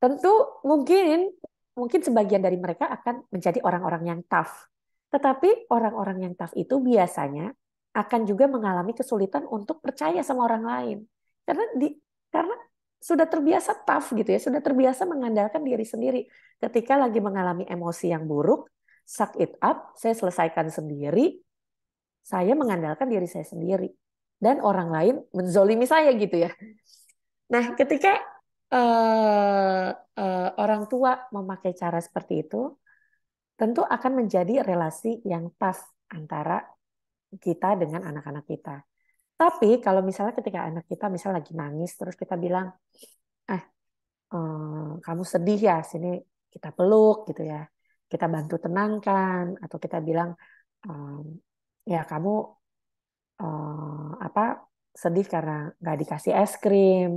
Tentu mungkin mungkin sebagian dari mereka akan menjadi orang-orang yang tough. Tetapi orang-orang yang tough itu biasanya akan juga mengalami kesulitan untuk percaya sama orang lain. Karena di karena sudah terbiasa tough gitu ya, sudah terbiasa mengandalkan diri sendiri. Ketika lagi mengalami emosi yang buruk, suck it up, saya selesaikan sendiri, saya mengandalkan diri saya sendiri. Dan orang lain menzolimi saya gitu ya. Nah ketika uh, uh, orang tua memakai cara seperti itu, tentu akan menjadi relasi yang tough antara kita dengan anak-anak kita. Tapi kalau misalnya ketika anak kita misalnya lagi nangis terus kita bilang, "Eh, um, kamu sedih ya, sini kita peluk gitu ya. Kita bantu tenangkan atau kita bilang, um, "Ya, kamu um, apa sedih karena nggak dikasih es krim."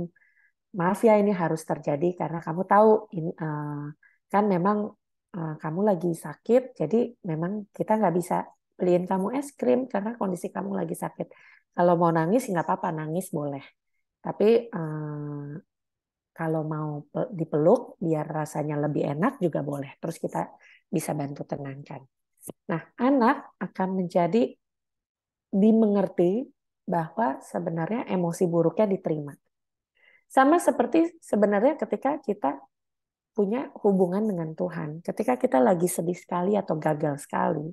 Maaf ya ini harus terjadi karena kamu tahu ini uh, kan memang kamu lagi sakit jadi memang kita nggak bisa beliin kamu es krim karena kondisi kamu lagi sakit kalau mau nangis nggak apa-apa, nangis boleh. Tapi eh, kalau mau dipeluk biar rasanya lebih enak juga boleh. Terus kita bisa bantu tenangkan. Nah, anak akan menjadi dimengerti bahwa sebenarnya emosi buruknya diterima. Sama seperti sebenarnya ketika kita punya hubungan dengan Tuhan. Ketika kita lagi sedih sekali atau gagal sekali,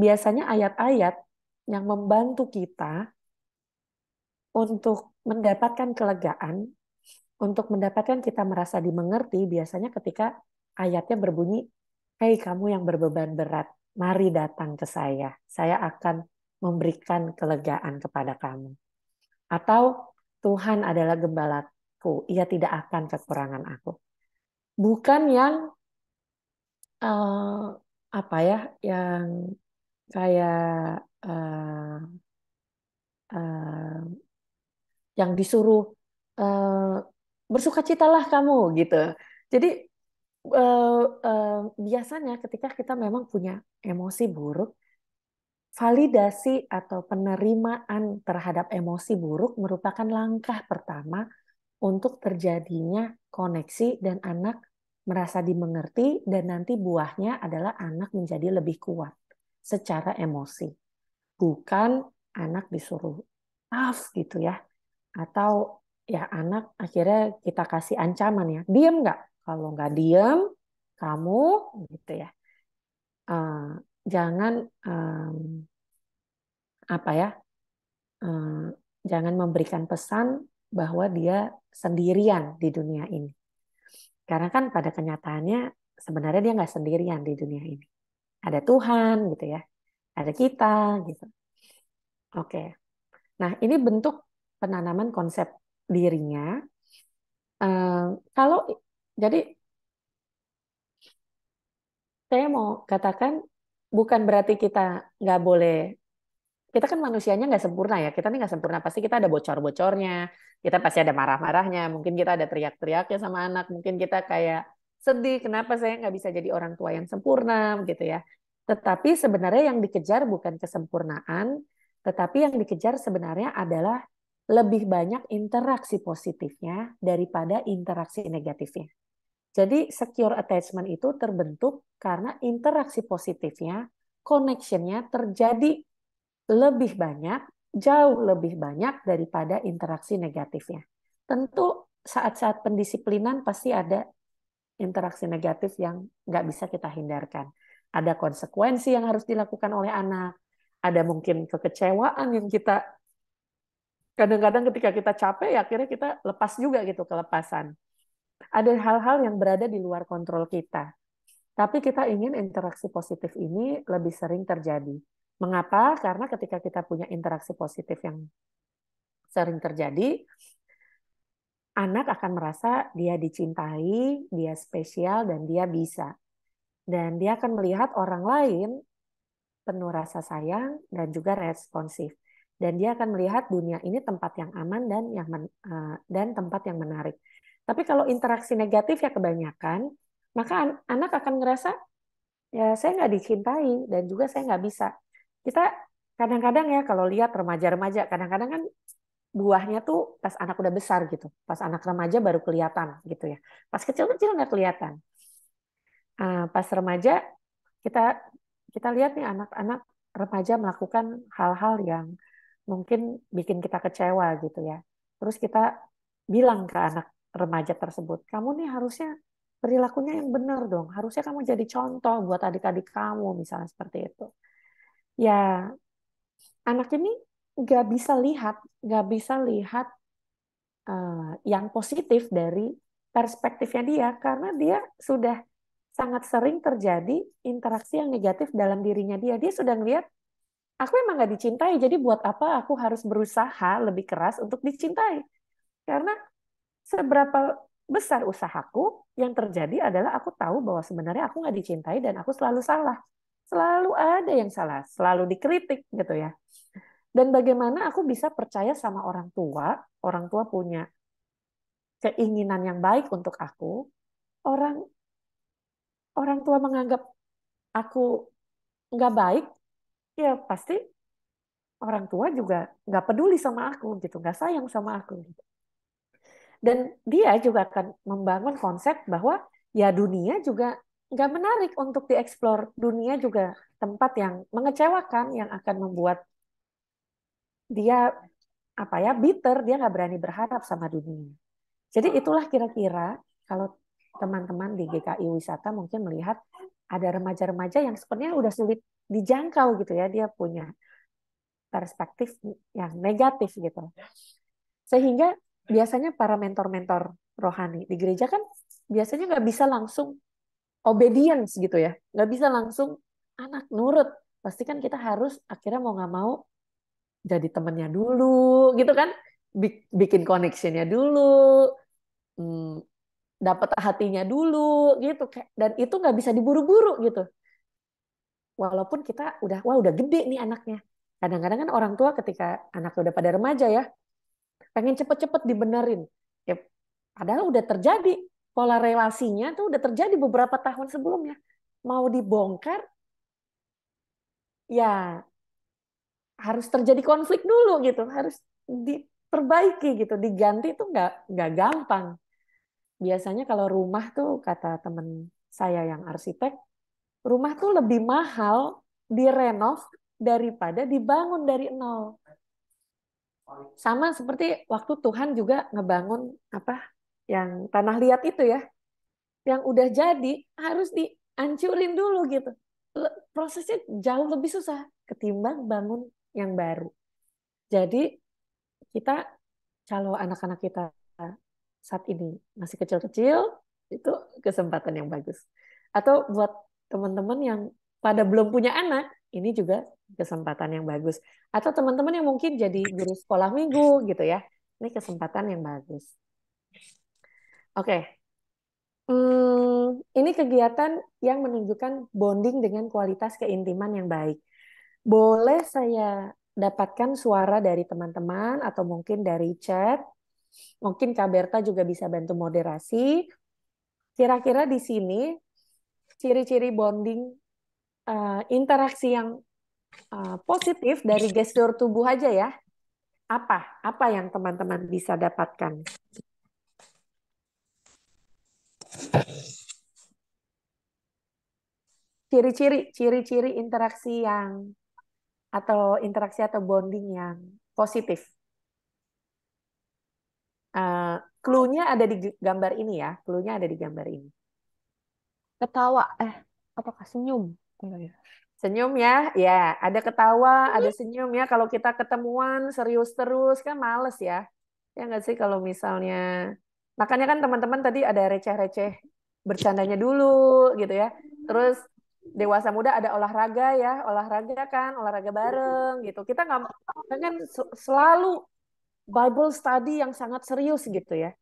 biasanya ayat-ayat yang membantu kita untuk mendapatkan kelegaan, untuk mendapatkan kita merasa dimengerti, biasanya ketika ayatnya berbunyi, Hei kamu yang berbeban berat, mari datang ke saya. Saya akan memberikan kelegaan kepada kamu. Atau Tuhan adalah gembalaku, ia tidak akan kekurangan aku. Bukan yang uh, apa ya, yang kayak uh, uh, yang disuruh uh, eh, lah kamu gitu. Jadi uh, uh, biasanya ketika kita memang punya emosi buruk, validasi atau penerimaan terhadap emosi buruk merupakan langkah pertama untuk terjadinya koneksi dan anak merasa dimengerti dan nanti buahnya adalah anak menjadi lebih kuat secara emosi. Bukan anak disuruh maaf gitu ya atau ya anak akhirnya kita kasih ancaman ya diem nggak kalau nggak diem kamu gitu ya uh, jangan um, apa ya uh, jangan memberikan pesan bahwa dia sendirian di dunia ini karena kan pada kenyataannya sebenarnya dia nggak sendirian di dunia ini ada Tuhan gitu ya ada kita gitu oke nah ini bentuk penanaman konsep dirinya. Uh, kalau jadi saya mau katakan bukan berarti kita nggak boleh kita kan manusianya nggak sempurna ya kita ini nggak sempurna pasti kita ada bocor-bocornya kita pasti ada marah-marahnya mungkin kita ada teriak-teriaknya sama anak mungkin kita kayak sedih kenapa saya nggak bisa jadi orang tua yang sempurna gitu ya tetapi sebenarnya yang dikejar bukan kesempurnaan tetapi yang dikejar sebenarnya adalah lebih banyak interaksi positifnya daripada interaksi negatifnya. Jadi secure attachment itu terbentuk karena interaksi positifnya, connectionnya terjadi lebih banyak, jauh lebih banyak daripada interaksi negatifnya. Tentu saat-saat pendisiplinan pasti ada interaksi negatif yang nggak bisa kita hindarkan. Ada konsekuensi yang harus dilakukan oleh anak, ada mungkin kekecewaan yang kita kadang-kadang ketika kita capek ya akhirnya kita lepas juga gitu kelepasan. Ada hal-hal yang berada di luar kontrol kita. Tapi kita ingin interaksi positif ini lebih sering terjadi. Mengapa? Karena ketika kita punya interaksi positif yang sering terjadi, anak akan merasa dia dicintai, dia spesial, dan dia bisa. Dan dia akan melihat orang lain penuh rasa sayang dan juga responsif dan dia akan melihat dunia ini tempat yang aman dan yang men, uh, dan tempat yang menarik. Tapi kalau interaksi negatif ya kebanyakan, maka an anak akan ngerasa ya saya nggak dicintai dan juga saya nggak bisa. Kita kadang-kadang ya kalau lihat remaja-remaja, kadang-kadang kan buahnya tuh pas anak udah besar gitu, pas anak remaja baru kelihatan gitu ya. Pas kecil-kecil nggak kelihatan. Uh, pas remaja kita kita lihat nih anak-anak remaja melakukan hal-hal yang mungkin bikin kita kecewa gitu ya. Terus kita bilang ke anak remaja tersebut, kamu nih harusnya perilakunya yang benar dong. Harusnya kamu jadi contoh buat adik-adik kamu misalnya seperti itu. Ya anak ini nggak bisa lihat, nggak bisa lihat uh, yang positif dari perspektifnya dia karena dia sudah sangat sering terjadi interaksi yang negatif dalam dirinya dia. Dia sudah melihat aku emang gak dicintai jadi buat apa aku harus berusaha lebih keras untuk dicintai karena seberapa besar usahaku yang terjadi adalah aku tahu bahwa sebenarnya aku gak dicintai dan aku selalu salah selalu ada yang salah selalu dikritik gitu ya dan bagaimana aku bisa percaya sama orang tua orang tua punya keinginan yang baik untuk aku orang orang tua menganggap aku nggak baik ya pasti orang tua juga nggak peduli sama aku gitu, nggak sayang sama aku gitu. Dan dia juga akan membangun konsep bahwa ya dunia juga nggak menarik untuk dieksplor. Dunia juga tempat yang mengecewakan yang akan membuat dia apa ya bitter, dia nggak berani berharap sama dunia. Jadi itulah kira-kira kalau teman-teman di GKI Wisata mungkin melihat ada remaja-remaja yang sepertinya udah sulit dijangkau gitu ya dia punya perspektif yang negatif gitu sehingga biasanya para mentor-mentor rohani di gereja kan biasanya nggak bisa langsung obedience gitu ya nggak bisa langsung anak nurut pasti kan kita harus akhirnya mau nggak mau jadi temennya dulu gitu kan bikin connectionnya dulu hmm, dapat hatinya dulu gitu dan itu nggak bisa diburu-buru gitu walaupun kita udah wah udah gede nih anaknya. Kadang-kadang kan orang tua ketika anaknya udah pada remaja ya, pengen cepet-cepet dibenerin. Ya, padahal udah terjadi pola relasinya tuh udah terjadi beberapa tahun sebelumnya. Mau dibongkar, ya harus terjadi konflik dulu gitu, harus diperbaiki gitu, diganti tuh nggak nggak gampang. Biasanya kalau rumah tuh kata temen saya yang arsitek, rumah tuh lebih mahal direnov daripada dibangun dari nol. Sama seperti waktu Tuhan juga ngebangun apa yang tanah liat itu ya, yang udah jadi harus dihancurin dulu gitu. Prosesnya jauh lebih susah ketimbang bangun yang baru. Jadi kita kalau anak-anak kita saat ini masih kecil-kecil itu kesempatan yang bagus. Atau buat teman-teman yang pada belum punya anak, ini juga kesempatan yang bagus. Atau teman-teman yang mungkin jadi guru sekolah minggu gitu ya. Ini kesempatan yang bagus. Oke. Okay. Hmm, ini kegiatan yang menunjukkan bonding dengan kualitas keintiman yang baik. Boleh saya dapatkan suara dari teman-teman atau mungkin dari chat. Mungkin Kak Berta juga bisa bantu moderasi. Kira-kira di sini ciri-ciri bonding uh, interaksi yang uh, positif dari gestur tubuh aja ya. Apa? Apa yang teman-teman bisa dapatkan? Ciri-ciri, ciri-ciri interaksi yang atau interaksi atau bonding yang positif. Uh, clue-nya ada di gambar ini ya, clue-nya ada di gambar ini ketawa eh apakah senyum ya. Senyum ya, ya. Ada ketawa, ada senyum ya. Kalau kita ketemuan serius terus kan males ya. Ya nggak sih kalau misalnya. Makanya kan teman-teman tadi ada receh-receh bercandanya dulu gitu ya. Terus dewasa muda ada olahraga ya, olahraga kan, olahraga bareng gitu. Kita nggak kan selalu Bible study yang sangat serius gitu ya.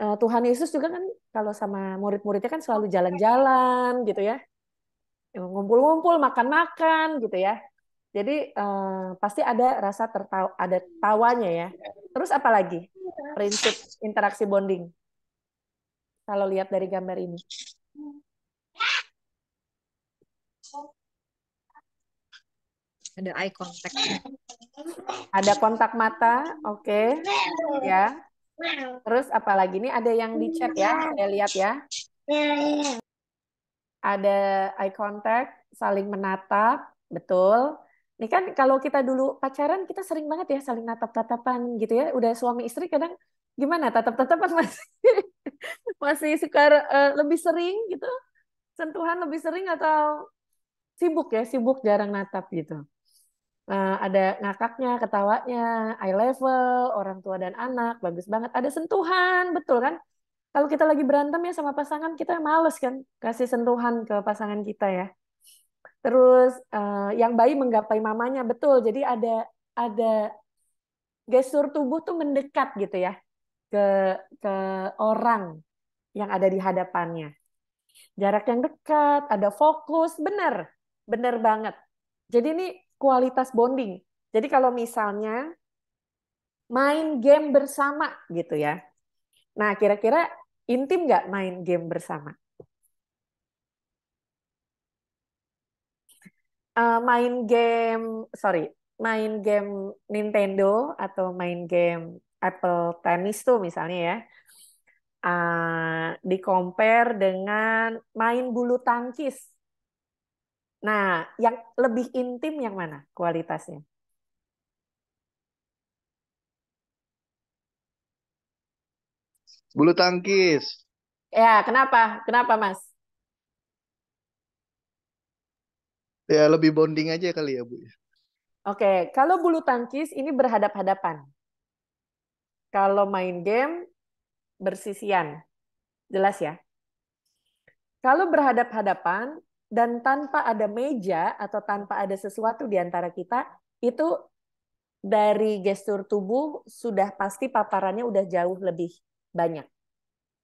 Eh, Tuhan Yesus juga kan kalau sama murid-muridnya kan selalu jalan-jalan gitu ya ngumpul-ngumpul makan-makan gitu ya jadi uh, pasti ada rasa tertawa ada tawanya ya terus apa lagi prinsip interaksi bonding kalau lihat dari gambar ini ada eye contact ada kontak mata oke okay. ya Terus apalagi ini ada yang di chat ya, saya hmm. lihat ya. Ya, ya, ya. Ada eye contact, saling menatap, betul. Ini kan kalau kita dulu pacaran kita sering banget ya saling natap-tatapan gitu ya. Udah suami istri kadang gimana tatap-tatapan masih masih suka uh, lebih sering gitu. Sentuhan lebih sering atau sibuk ya, sibuk jarang natap gitu. Nah, ada ngakaknya, ketawanya, eye level, orang tua dan anak, bagus banget. Ada sentuhan, betul kan? Kalau kita lagi berantem ya sama pasangan, kita males kan kasih sentuhan ke pasangan kita ya. Terus uh, yang bayi menggapai mamanya, betul. Jadi ada ada gestur tubuh tuh mendekat gitu ya ke ke orang yang ada di hadapannya. Jarak yang dekat, ada fokus, bener, bener banget. Jadi ini kualitas bonding. Jadi kalau misalnya main game bersama gitu ya. Nah, kira-kira intim nggak main game bersama? Uh, main game, sorry, main game Nintendo atau main game Apple Tennis tuh misalnya ya, uh, di compare dengan main bulu tangkis Nah, yang lebih intim yang mana kualitasnya? Bulu tangkis. Ya, kenapa? Kenapa, Mas? Ya, lebih bonding aja kali ya, Bu. Ya. Oke, kalau bulu tangkis ini berhadap-hadapan. Kalau main game, bersisian. Jelas ya? Kalau berhadap-hadapan, dan tanpa ada meja atau tanpa ada sesuatu di antara kita itu dari gestur tubuh sudah pasti paparannya udah jauh lebih banyak.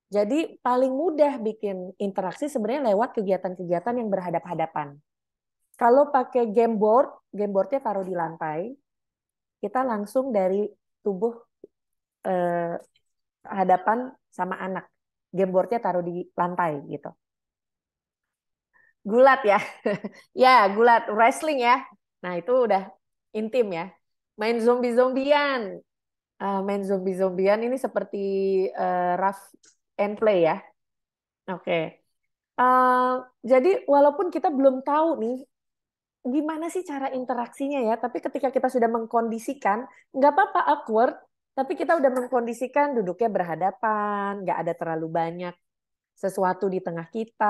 Jadi paling mudah bikin interaksi sebenarnya lewat kegiatan-kegiatan yang berhadap-hadapan. Kalau pakai game board, game boardnya taruh di lantai, kita langsung dari tubuh eh, hadapan sama anak. Game boardnya taruh di lantai gitu gulat ya. ya, gulat wrestling ya. Nah, itu udah intim ya. Main zombie-zombian. Uh, main zombie-zombian ini seperti uh, rough and play ya. Oke. Okay. Uh, eh, jadi walaupun kita belum tahu nih gimana sih cara interaksinya ya, tapi ketika kita sudah mengkondisikan, nggak apa-apa awkward, tapi kita udah mengkondisikan duduknya berhadapan, nggak ada terlalu banyak sesuatu di tengah kita,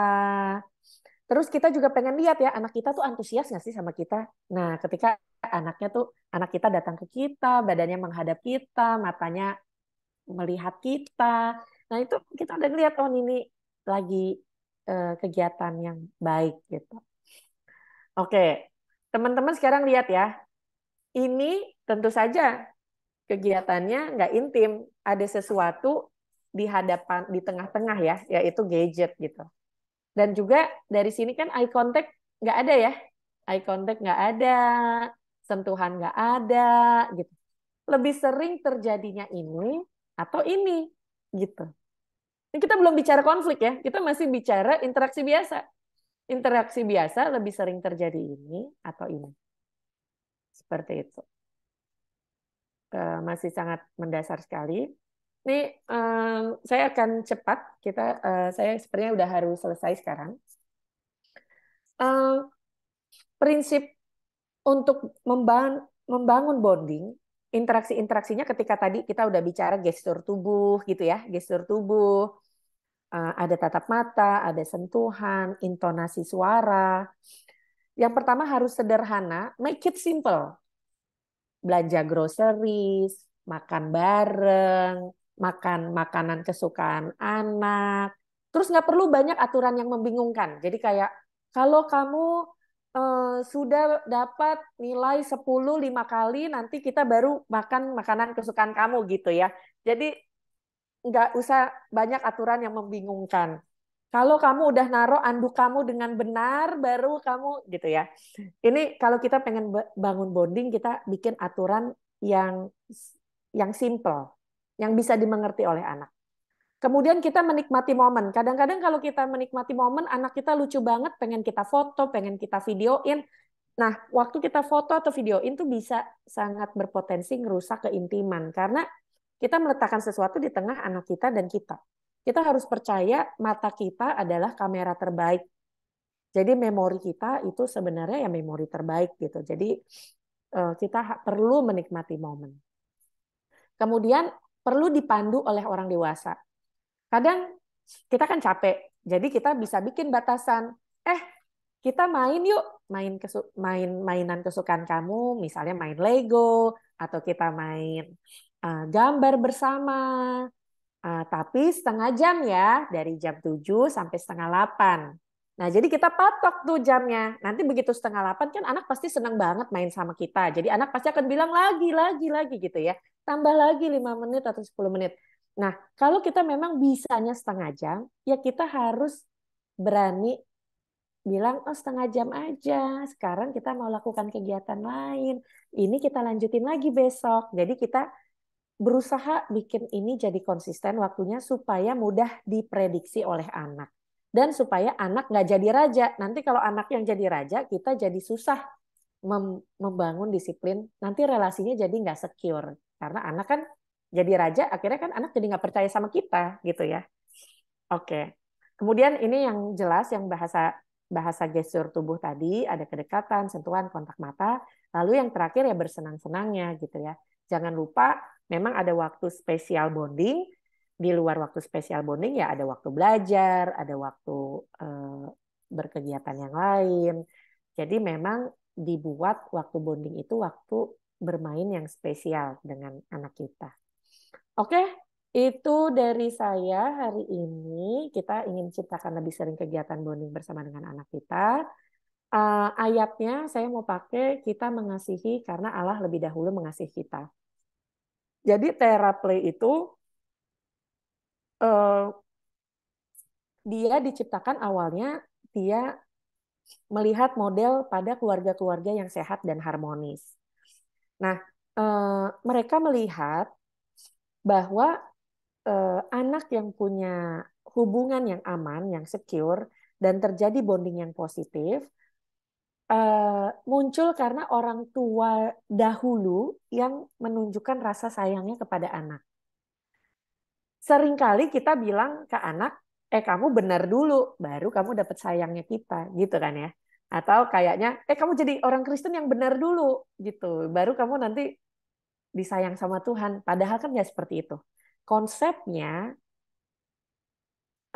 Terus kita juga pengen lihat ya anak kita tuh antusias nggak sih sama kita. Nah, ketika anaknya tuh anak kita datang ke kita, badannya menghadap kita, matanya melihat kita. Nah, itu kita udah lihat oh ini lagi eh, kegiatan yang baik gitu. Oke. Teman-teman sekarang lihat ya. Ini tentu saja kegiatannya nggak intim, ada sesuatu di hadapan di tengah-tengah ya, yaitu gadget gitu. Dan juga dari sini kan eye contact nggak ada ya. Eye contact nggak ada, sentuhan nggak ada, gitu. Lebih sering terjadinya ini atau ini, gitu. Ini kita belum bicara konflik ya, kita masih bicara interaksi biasa. Interaksi biasa lebih sering terjadi ini atau ini. Seperti itu. Eh, masih sangat mendasar sekali. Ini uh, saya akan cepat. Kita, uh, saya sepertinya udah harus selesai sekarang. Uh, prinsip untuk membangun, membangun bonding, interaksi-interaksinya ketika tadi kita udah bicara gestur tubuh gitu ya, gestur tubuh, uh, ada tatap mata, ada sentuhan, intonasi suara. Yang pertama harus sederhana, make it simple. Belanja groceries, makan bareng, makan makanan kesukaan anak. Terus nggak perlu banyak aturan yang membingungkan. Jadi kayak kalau kamu eh, sudah dapat nilai 10 lima kali nanti kita baru makan makanan kesukaan kamu gitu ya. Jadi nggak usah banyak aturan yang membingungkan. Kalau kamu udah naruh anduk kamu dengan benar, baru kamu gitu ya. Ini kalau kita pengen bangun bonding, kita bikin aturan yang yang simple yang bisa dimengerti oleh anak. Kemudian kita menikmati momen. Kadang-kadang kalau kita menikmati momen, anak kita lucu banget, pengen kita foto, pengen kita videoin. Nah, waktu kita foto atau videoin tuh bisa sangat berpotensi ngerusak keintiman. Karena kita meletakkan sesuatu di tengah anak kita dan kita. Kita harus percaya mata kita adalah kamera terbaik. Jadi memori kita itu sebenarnya ya memori terbaik gitu. Jadi eh, kita perlu menikmati momen. Kemudian perlu dipandu oleh orang dewasa. Kadang kita kan capek, jadi kita bisa bikin batasan. Eh, kita main yuk, main kesu main mainan kesukaan kamu, misalnya main Lego atau kita main uh, gambar bersama. Uh, tapi setengah jam ya, dari jam 7 sampai setengah 8. Nah, jadi kita patok tuh jamnya. Nanti begitu setengah delapan kan anak pasti senang banget main sama kita. Jadi anak pasti akan bilang lagi, lagi, lagi gitu ya. Tambah lagi lima menit atau sepuluh menit. Nah, kalau kita memang bisanya setengah jam, ya kita harus berani bilang, oh setengah jam aja, sekarang kita mau lakukan kegiatan lain. Ini kita lanjutin lagi besok. Jadi kita berusaha bikin ini jadi konsisten waktunya supaya mudah diprediksi oleh anak dan supaya anak nggak jadi raja. Nanti kalau anak yang jadi raja, kita jadi susah membangun disiplin. Nanti relasinya jadi nggak secure karena anak kan jadi raja, akhirnya kan anak jadi nggak percaya sama kita gitu ya. Oke, kemudian ini yang jelas yang bahasa bahasa gestur tubuh tadi ada kedekatan, sentuhan, kontak mata. Lalu yang terakhir ya bersenang-senangnya gitu ya. Jangan lupa memang ada waktu spesial bonding di luar waktu spesial bonding ya ada waktu belajar, ada waktu eh, berkegiatan yang lain. Jadi memang dibuat waktu bonding itu waktu bermain yang spesial dengan anak kita. Oke, itu dari saya hari ini. Kita ingin ciptakan lebih sering kegiatan bonding bersama dengan anak kita. Uh, ayatnya saya mau pakai kita mengasihi karena Allah lebih dahulu mengasihi kita. Jadi terapi itu Eh, dia diciptakan awalnya dia melihat model pada keluarga-keluarga yang sehat dan harmonis. Nah, eh, mereka melihat bahwa eh, anak yang punya hubungan yang aman, yang secure, dan terjadi bonding yang positif muncul karena orang tua dahulu yang menunjukkan rasa sayangnya kepada anak seringkali kita bilang ke anak, eh kamu benar dulu, baru kamu dapat sayangnya kita, gitu kan ya. Atau kayaknya, eh kamu jadi orang Kristen yang benar dulu, gitu. Baru kamu nanti disayang sama Tuhan. Padahal kan ya seperti itu. Konsepnya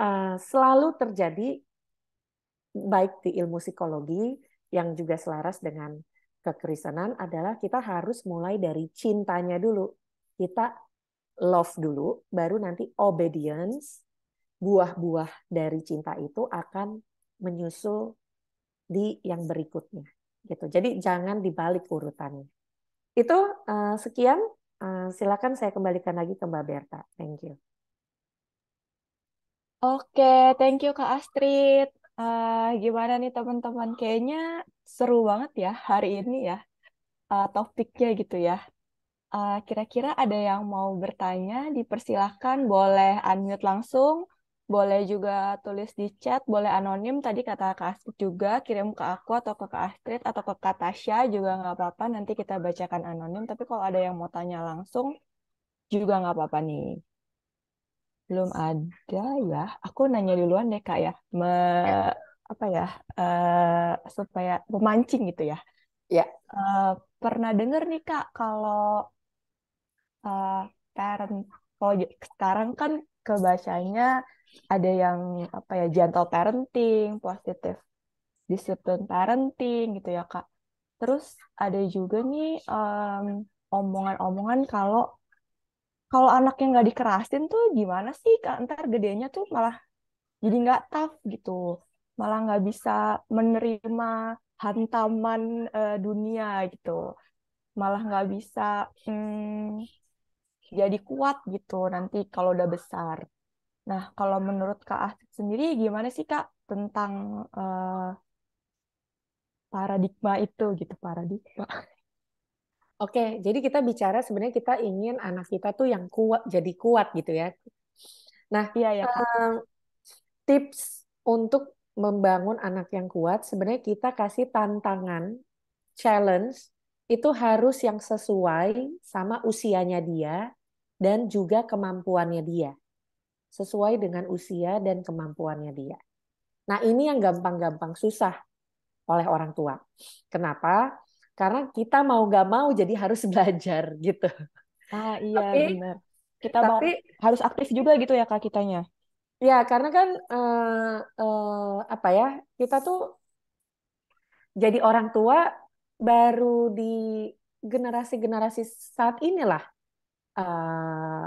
uh, selalu terjadi baik di ilmu psikologi yang juga selaras dengan kekristenan adalah kita harus mulai dari cintanya dulu. Kita love dulu, baru nanti obedience, buah-buah dari cinta itu akan menyusul di yang berikutnya. Gitu. Jadi jangan dibalik urutannya. Itu uh, sekian. Uh, silakan saya kembalikan lagi ke Mbak Berta. Thank you. Oke, thank you Kak Astrid. Uh, gimana nih teman-teman? Kayaknya seru banget ya hari ini ya uh, topiknya gitu ya kira eh, kira-kira ada yang mau bertanya, dipersilahkan boleh unmute langsung, boleh juga tulis di chat, boleh anonim. Tadi kata Kak Astrid juga, kirim ke aku atau ke Kak Astrid atau ke Kak Tasya juga nggak apa-apa, nanti kita bacakan anonim. Tapi kalau ada yang mau tanya langsung, juga nggak apa-apa nih. Belum ada ya, aku nanya duluan deh Kak ya, Me, apa ya, uh, supaya memancing gitu ya. Ya. Uh, pernah dengar nih Kak, kalau uh, parent kalau sekarang kan kebacanya ada yang apa ya gentle parenting, positive discipline parenting gitu ya kak. Terus ada juga nih um, omongan-omongan kalau kalau yang nggak dikerasin tuh gimana sih kak? Ntar gedenya tuh malah jadi nggak tough gitu, malah nggak bisa menerima hantaman uh, dunia gitu, malah nggak bisa hmm, jadi kuat gitu nanti kalau udah besar. Nah, kalau menurut Kak Asik sendiri gimana sih Kak tentang uh, paradigma itu gitu, paradigma. Oke, jadi kita bicara sebenarnya kita ingin anak kita tuh yang kuat jadi kuat gitu ya. Nah, iya ya. Uh, tips untuk membangun anak yang kuat sebenarnya kita kasih tantangan, challenge itu harus yang sesuai sama usianya dia dan juga kemampuannya dia sesuai dengan usia dan kemampuannya dia. Nah, ini yang gampang-gampang susah oleh orang tua. Kenapa? Karena kita mau gak mau jadi harus belajar gitu. Ah iya tapi, benar. Kita tapi mau, harus aktif juga gitu ya kak kitanya. Ya karena kan eh, eh, apa ya kita tuh jadi orang tua baru di generasi-generasi saat inilah Eh,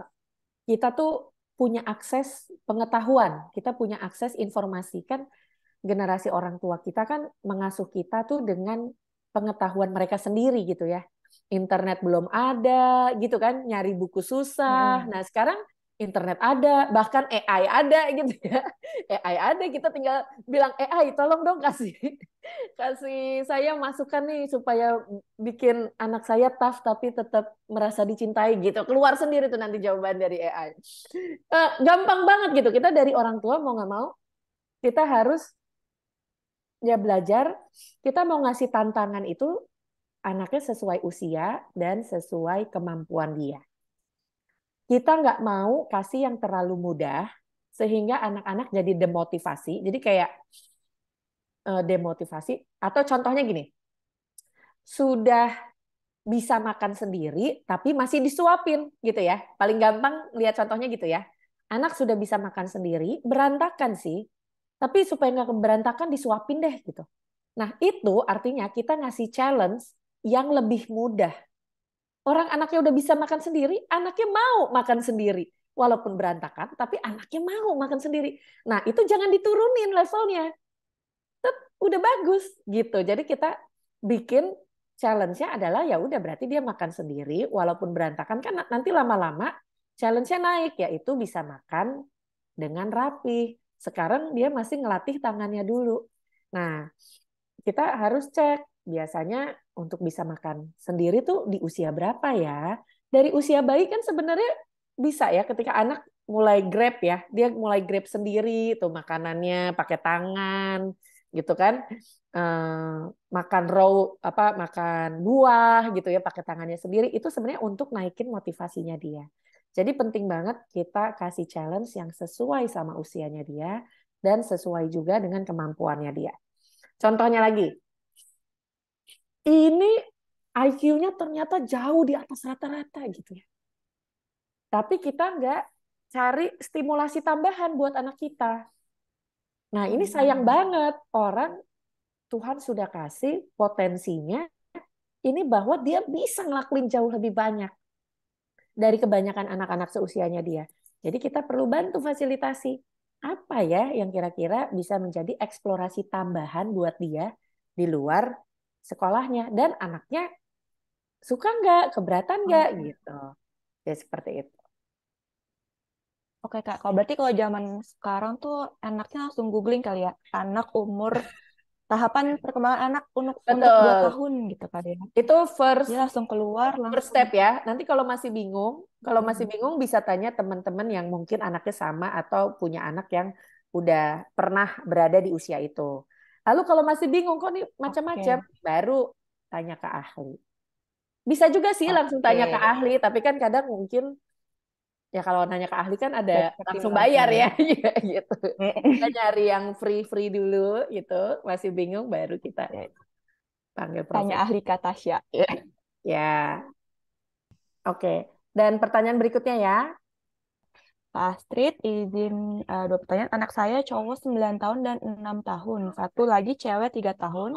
kita tuh punya akses pengetahuan, kita punya akses informasi kan generasi orang tua kita kan mengasuh kita tuh dengan pengetahuan mereka sendiri gitu ya. Internet belum ada gitu kan, nyari buku susah. Hmm. Nah, sekarang internet ada, bahkan AI ada gitu ya. AI ada, kita tinggal bilang AI tolong dong kasih kasih saya masukan nih supaya bikin anak saya tough tapi tetap merasa dicintai gitu. Keluar sendiri tuh nanti jawaban dari AI. Eh, gampang banget gitu. Kita dari orang tua mau nggak mau kita harus ya belajar kita mau ngasih tantangan itu anaknya sesuai usia dan sesuai kemampuan dia kita nggak mau kasih yang terlalu mudah sehingga anak-anak jadi demotivasi. Jadi kayak uh, demotivasi atau contohnya gini. Sudah bisa makan sendiri tapi masih disuapin gitu ya. Paling gampang lihat contohnya gitu ya. Anak sudah bisa makan sendiri, berantakan sih. Tapi supaya nggak berantakan disuapin deh gitu. Nah, itu artinya kita ngasih challenge yang lebih mudah Orang anaknya udah bisa makan sendiri, anaknya mau makan sendiri. Walaupun berantakan, tapi anaknya mau makan sendiri. Nah, itu jangan diturunin levelnya. Tep, udah bagus gitu. Jadi kita bikin challenge-nya adalah ya udah berarti dia makan sendiri walaupun berantakan kan nanti lama-lama challenge-nya naik yaitu bisa makan dengan rapi. Sekarang dia masih ngelatih tangannya dulu. Nah, kita harus cek biasanya untuk bisa makan sendiri tuh di usia berapa ya? Dari usia bayi kan sebenarnya bisa ya ketika anak mulai grab ya, dia mulai grab sendiri tuh makanannya pakai tangan gitu kan. Eh, makan raw apa makan buah gitu ya pakai tangannya sendiri itu sebenarnya untuk naikin motivasinya dia. Jadi penting banget kita kasih challenge yang sesuai sama usianya dia dan sesuai juga dengan kemampuannya dia. Contohnya lagi, ini IQ-nya ternyata jauh di atas rata-rata gitu ya. Tapi kita nggak cari stimulasi tambahan buat anak kita. Nah ini hmm. sayang banget orang Tuhan sudah kasih potensinya ini bahwa dia bisa ngelakuin jauh lebih banyak dari kebanyakan anak-anak seusianya dia. Jadi kita perlu bantu fasilitasi apa ya yang kira-kira bisa menjadi eksplorasi tambahan buat dia di luar sekolahnya dan anaknya suka nggak keberatan oh, nggak oh. gitu ya seperti itu Oke kak, kalau berarti kalau zaman sekarang tuh anaknya langsung googling kali ya anak umur tahapan perkembangan anak untuk dua tahun gitu kali ya. Itu first Dia langsung keluar langsung. first step ya. Nanti kalau masih bingung, kalau hmm. masih bingung bisa tanya teman-teman yang mungkin anaknya sama atau punya anak yang udah pernah berada di usia itu. Lalu kalau masih bingung kok nih macam-macam okay. baru tanya ke ahli. Bisa juga sih okay. langsung tanya ke ahli, tapi kan kadang mungkin ya kalau nanya ke ahli kan ada Betul. langsung bayar ya, ya gitu. Kita nyari yang free-free dulu gitu, masih bingung baru kita ya. panggil profesor. Tanya ahli kata ya. Oke, okay. dan pertanyaan berikutnya ya. Pak Astrid, izin uh, dua pertanyaan. Anak saya cowok 9 tahun dan 6 tahun. Satu lagi cewek 3 tahun.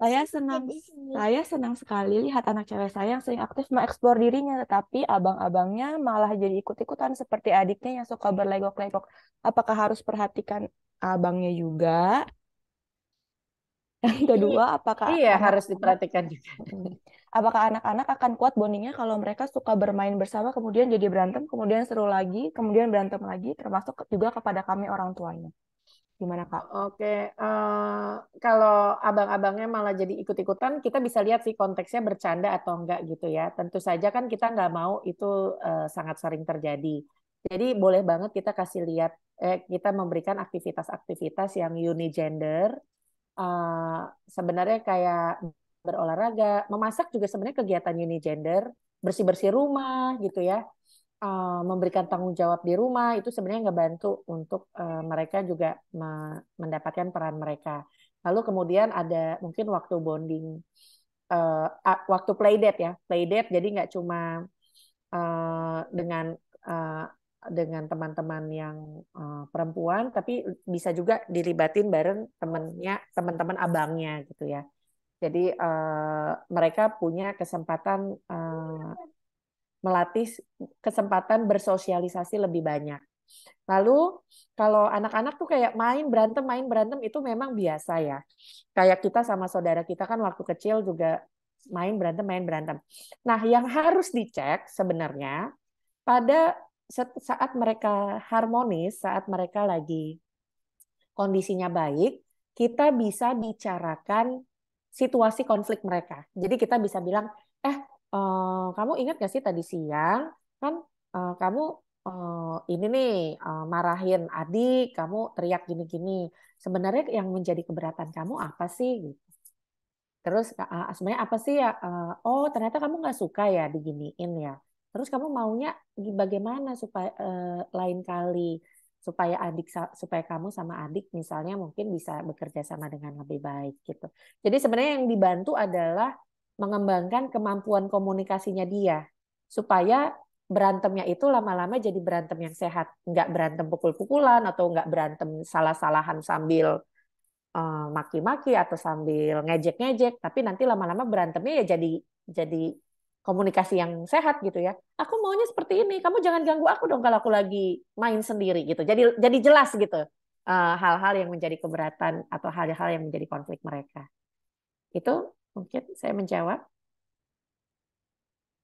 Saya senang saya senang sekali lihat anak cewek saya yang sering aktif mengeksplor dirinya, tetapi abang-abangnya malah jadi ikut-ikutan seperti adiknya yang suka berlegok-legok. Apakah harus perhatikan abangnya juga? Yang iya. kedua, apakah Iya, harus diperhatikan juga. Hmm apakah anak-anak akan kuat bondingnya kalau mereka suka bermain bersama kemudian jadi berantem kemudian seru lagi kemudian berantem lagi termasuk juga kepada kami orang tuanya gimana kak? Oke uh, kalau abang-abangnya malah jadi ikut-ikutan kita bisa lihat sih konteksnya bercanda atau enggak gitu ya tentu saja kan kita nggak mau itu uh, sangat sering terjadi jadi boleh banget kita kasih lihat eh, kita memberikan aktivitas-aktivitas yang unigender uh, eh, sebenarnya kayak berolahraga, memasak juga sebenarnya kegiatan unijender, bersih-bersih rumah gitu ya, eh, memberikan tanggung jawab di rumah itu sebenarnya nggak bantu untuk eh, mereka juga mendapatkan peran mereka. Lalu kemudian ada mungkin waktu bonding, uh, waktu date ya, play date jadi nggak cuma dengan dengan teman-teman yang uh, perempuan, tapi bisa juga dilibatin bareng temennya, teman-teman abangnya gitu ya. Jadi uh, mereka punya kesempatan uh, melatih kesempatan bersosialisasi lebih banyak. Lalu kalau anak-anak tuh kayak main berantem, main berantem itu memang biasa ya. Kayak kita sama saudara kita kan waktu kecil juga main berantem, main berantem. Nah, yang harus dicek sebenarnya pada saat mereka harmonis, saat mereka lagi kondisinya baik, kita bisa bicarakan situasi konflik mereka. Jadi kita bisa bilang, eh uh, kamu ingat gak sih tadi siang kan uh, kamu uh, ini nih uh, marahin adik, kamu teriak gini-gini. Sebenarnya yang menjadi keberatan kamu apa sih? Gitu. Terus sebenarnya apa sih ya? oh ternyata kamu nggak suka ya diginiin ya. Terus kamu maunya bagaimana supaya lain kali? supaya adik supaya kamu sama adik misalnya mungkin bisa bekerja sama dengan lebih baik gitu. Jadi sebenarnya yang dibantu adalah mengembangkan kemampuan komunikasinya dia supaya berantemnya itu lama-lama jadi berantem yang sehat, nggak berantem pukul-pukulan atau nggak berantem salah-salahan sambil eh, maki-maki atau sambil ngejek-ngejek, tapi nanti lama-lama berantemnya ya jadi jadi komunikasi yang sehat gitu ya. Aku maunya seperti ini. Kamu jangan ganggu aku dong kalau aku lagi main sendiri gitu. Jadi jadi jelas gitu eh, hal-hal uh, yang menjadi keberatan atau hal-hal yang menjadi konflik mereka. Itu mungkin saya menjawab.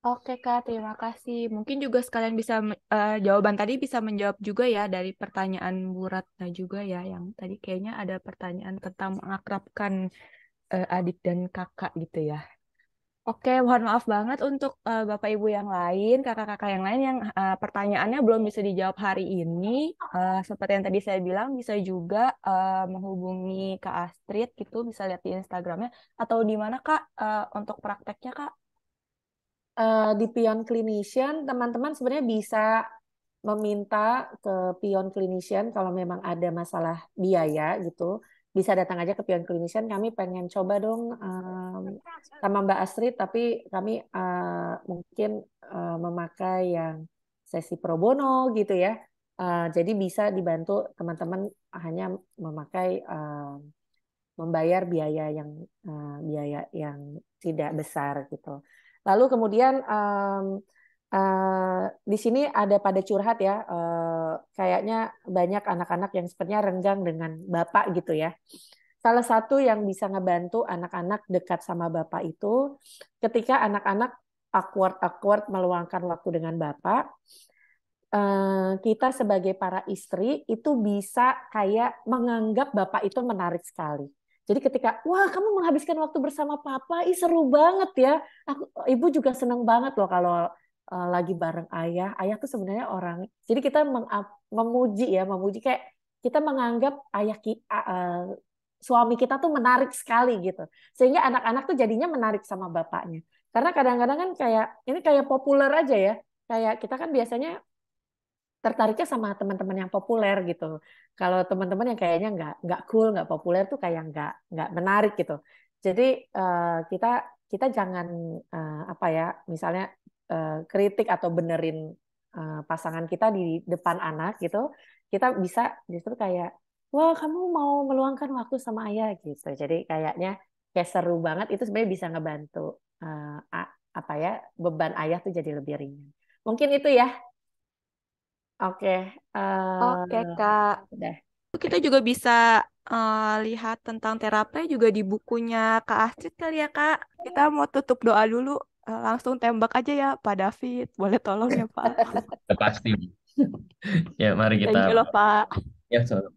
Oke Kak, terima kasih. Mungkin juga sekalian bisa uh, jawaban tadi bisa menjawab juga ya dari pertanyaan Bu juga ya yang tadi kayaknya ada pertanyaan tentang mengakrabkan uh, adik dan kakak gitu ya. Oke, mohon maaf banget untuk uh, Bapak Ibu yang lain, kakak-kakak yang lain yang uh, pertanyaannya belum bisa dijawab hari ini. Uh, seperti yang tadi saya bilang, bisa juga uh, menghubungi Kak Astrid gitu, bisa lihat di Instagramnya atau di mana Kak uh, untuk prakteknya Kak? Uh, di Pion Clinician, teman-teman sebenarnya bisa meminta ke Pion Clinician kalau memang ada masalah biaya gitu bisa datang aja ke Pion Clinician. Kami pengen coba dong um, sama Mbak Astrid, tapi kami uh, mungkin uh, memakai yang sesi pro bono gitu ya. Uh, jadi bisa dibantu teman-teman hanya memakai uh, membayar biaya yang uh, biaya yang tidak besar gitu. Lalu kemudian um, Eh, di sini ada pada curhat ya, uh, kayaknya banyak anak-anak yang sepertinya renggang dengan bapak gitu ya. Salah satu yang bisa ngebantu anak-anak dekat sama bapak itu ketika anak-anak awkward-awkward meluangkan waktu dengan bapak, eh, kita sebagai para istri itu bisa kayak menganggap bapak itu menarik sekali. Jadi ketika, wah kamu menghabiskan waktu bersama papa, ih seru banget ya. Aku, ibu juga senang banget loh kalau Eh, lagi bareng ayah. Ayah tuh sebenarnya orang. Jadi kita memuji ya, memuji kayak kita menganggap ayah ki uh, suami kita tuh menarik sekali gitu. Sehingga anak-anak tuh jadinya menarik sama bapaknya. Karena kadang-kadang kan kayak ini kayak populer aja ya. Kayak kita kan biasanya tertariknya sama teman-teman yang populer gitu. Kalau teman-teman yang kayaknya nggak nggak cool, nggak populer tuh kayak nggak nggak menarik gitu. Jadi uh, kita kita jangan uh, apa ya misalnya Eh, kritik atau benerin eh, pasangan kita di depan anak gitu, kita bisa justru kayak wah kamu mau meluangkan waktu sama ayah gitu. Jadi kayaknya kayak seru banget itu sebenarnya bisa ngebantu uh, apa ya beban ayah tuh jadi lebih ringan. Mungkin itu ya. Oke. Okay. Uh, Oke okay, kak. Udah. Kita juga bisa uh, lihat tentang terapi juga di bukunya Kak Astrid kali ya Kak. Kita mau tutup doa dulu. Eh, langsung tembak aja ya Pak David. Boleh tolong ya Pak? Pasti. ya mari kita. Thank you loh Pak. Ya selalu.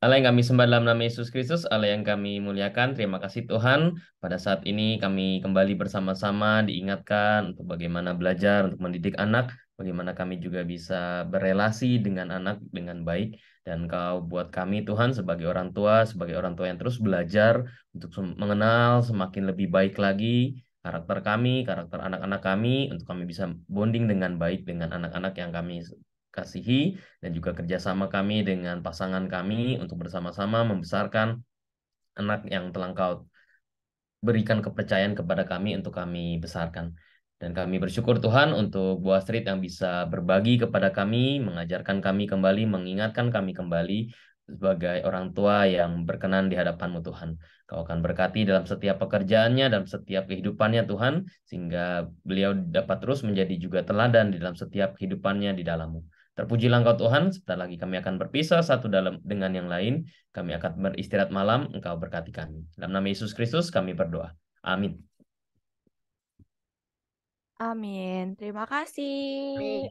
Allah yang kami sembah dalam nama Yesus Kristus, Allah yang kami muliakan, terima kasih Tuhan. Pada saat ini kami kembali bersama-sama diingatkan untuk bagaimana belajar, untuk mendidik anak, bagaimana kami juga bisa berelasi dengan anak dengan baik. Dan kau buat kami Tuhan sebagai orang tua, sebagai orang tua yang terus belajar untuk mengenal semakin lebih baik lagi, karakter kami, karakter anak-anak kami, untuk kami bisa bonding dengan baik dengan anak-anak yang kami kasihi, dan juga kerjasama kami dengan pasangan kami untuk bersama-sama membesarkan anak yang telah kau berikan kepercayaan kepada kami untuk kami besarkan. Dan kami bersyukur Tuhan untuk Buah Street yang bisa berbagi kepada kami, mengajarkan kami kembali, mengingatkan kami kembali sebagai orang tua yang berkenan di hadapanmu Tuhan. Kau akan berkati dalam setiap pekerjaannya, dalam setiap kehidupannya Tuhan, sehingga beliau dapat terus menjadi juga teladan di dalam setiap kehidupannya di dalammu. Terpujilah engkau Tuhan, sebentar lagi kami akan berpisah satu dalam dengan yang lain. Kami akan beristirahat malam, engkau berkati kami. Dalam nama Yesus Kristus kami berdoa. Amin. Amin. Terima kasih. Amin.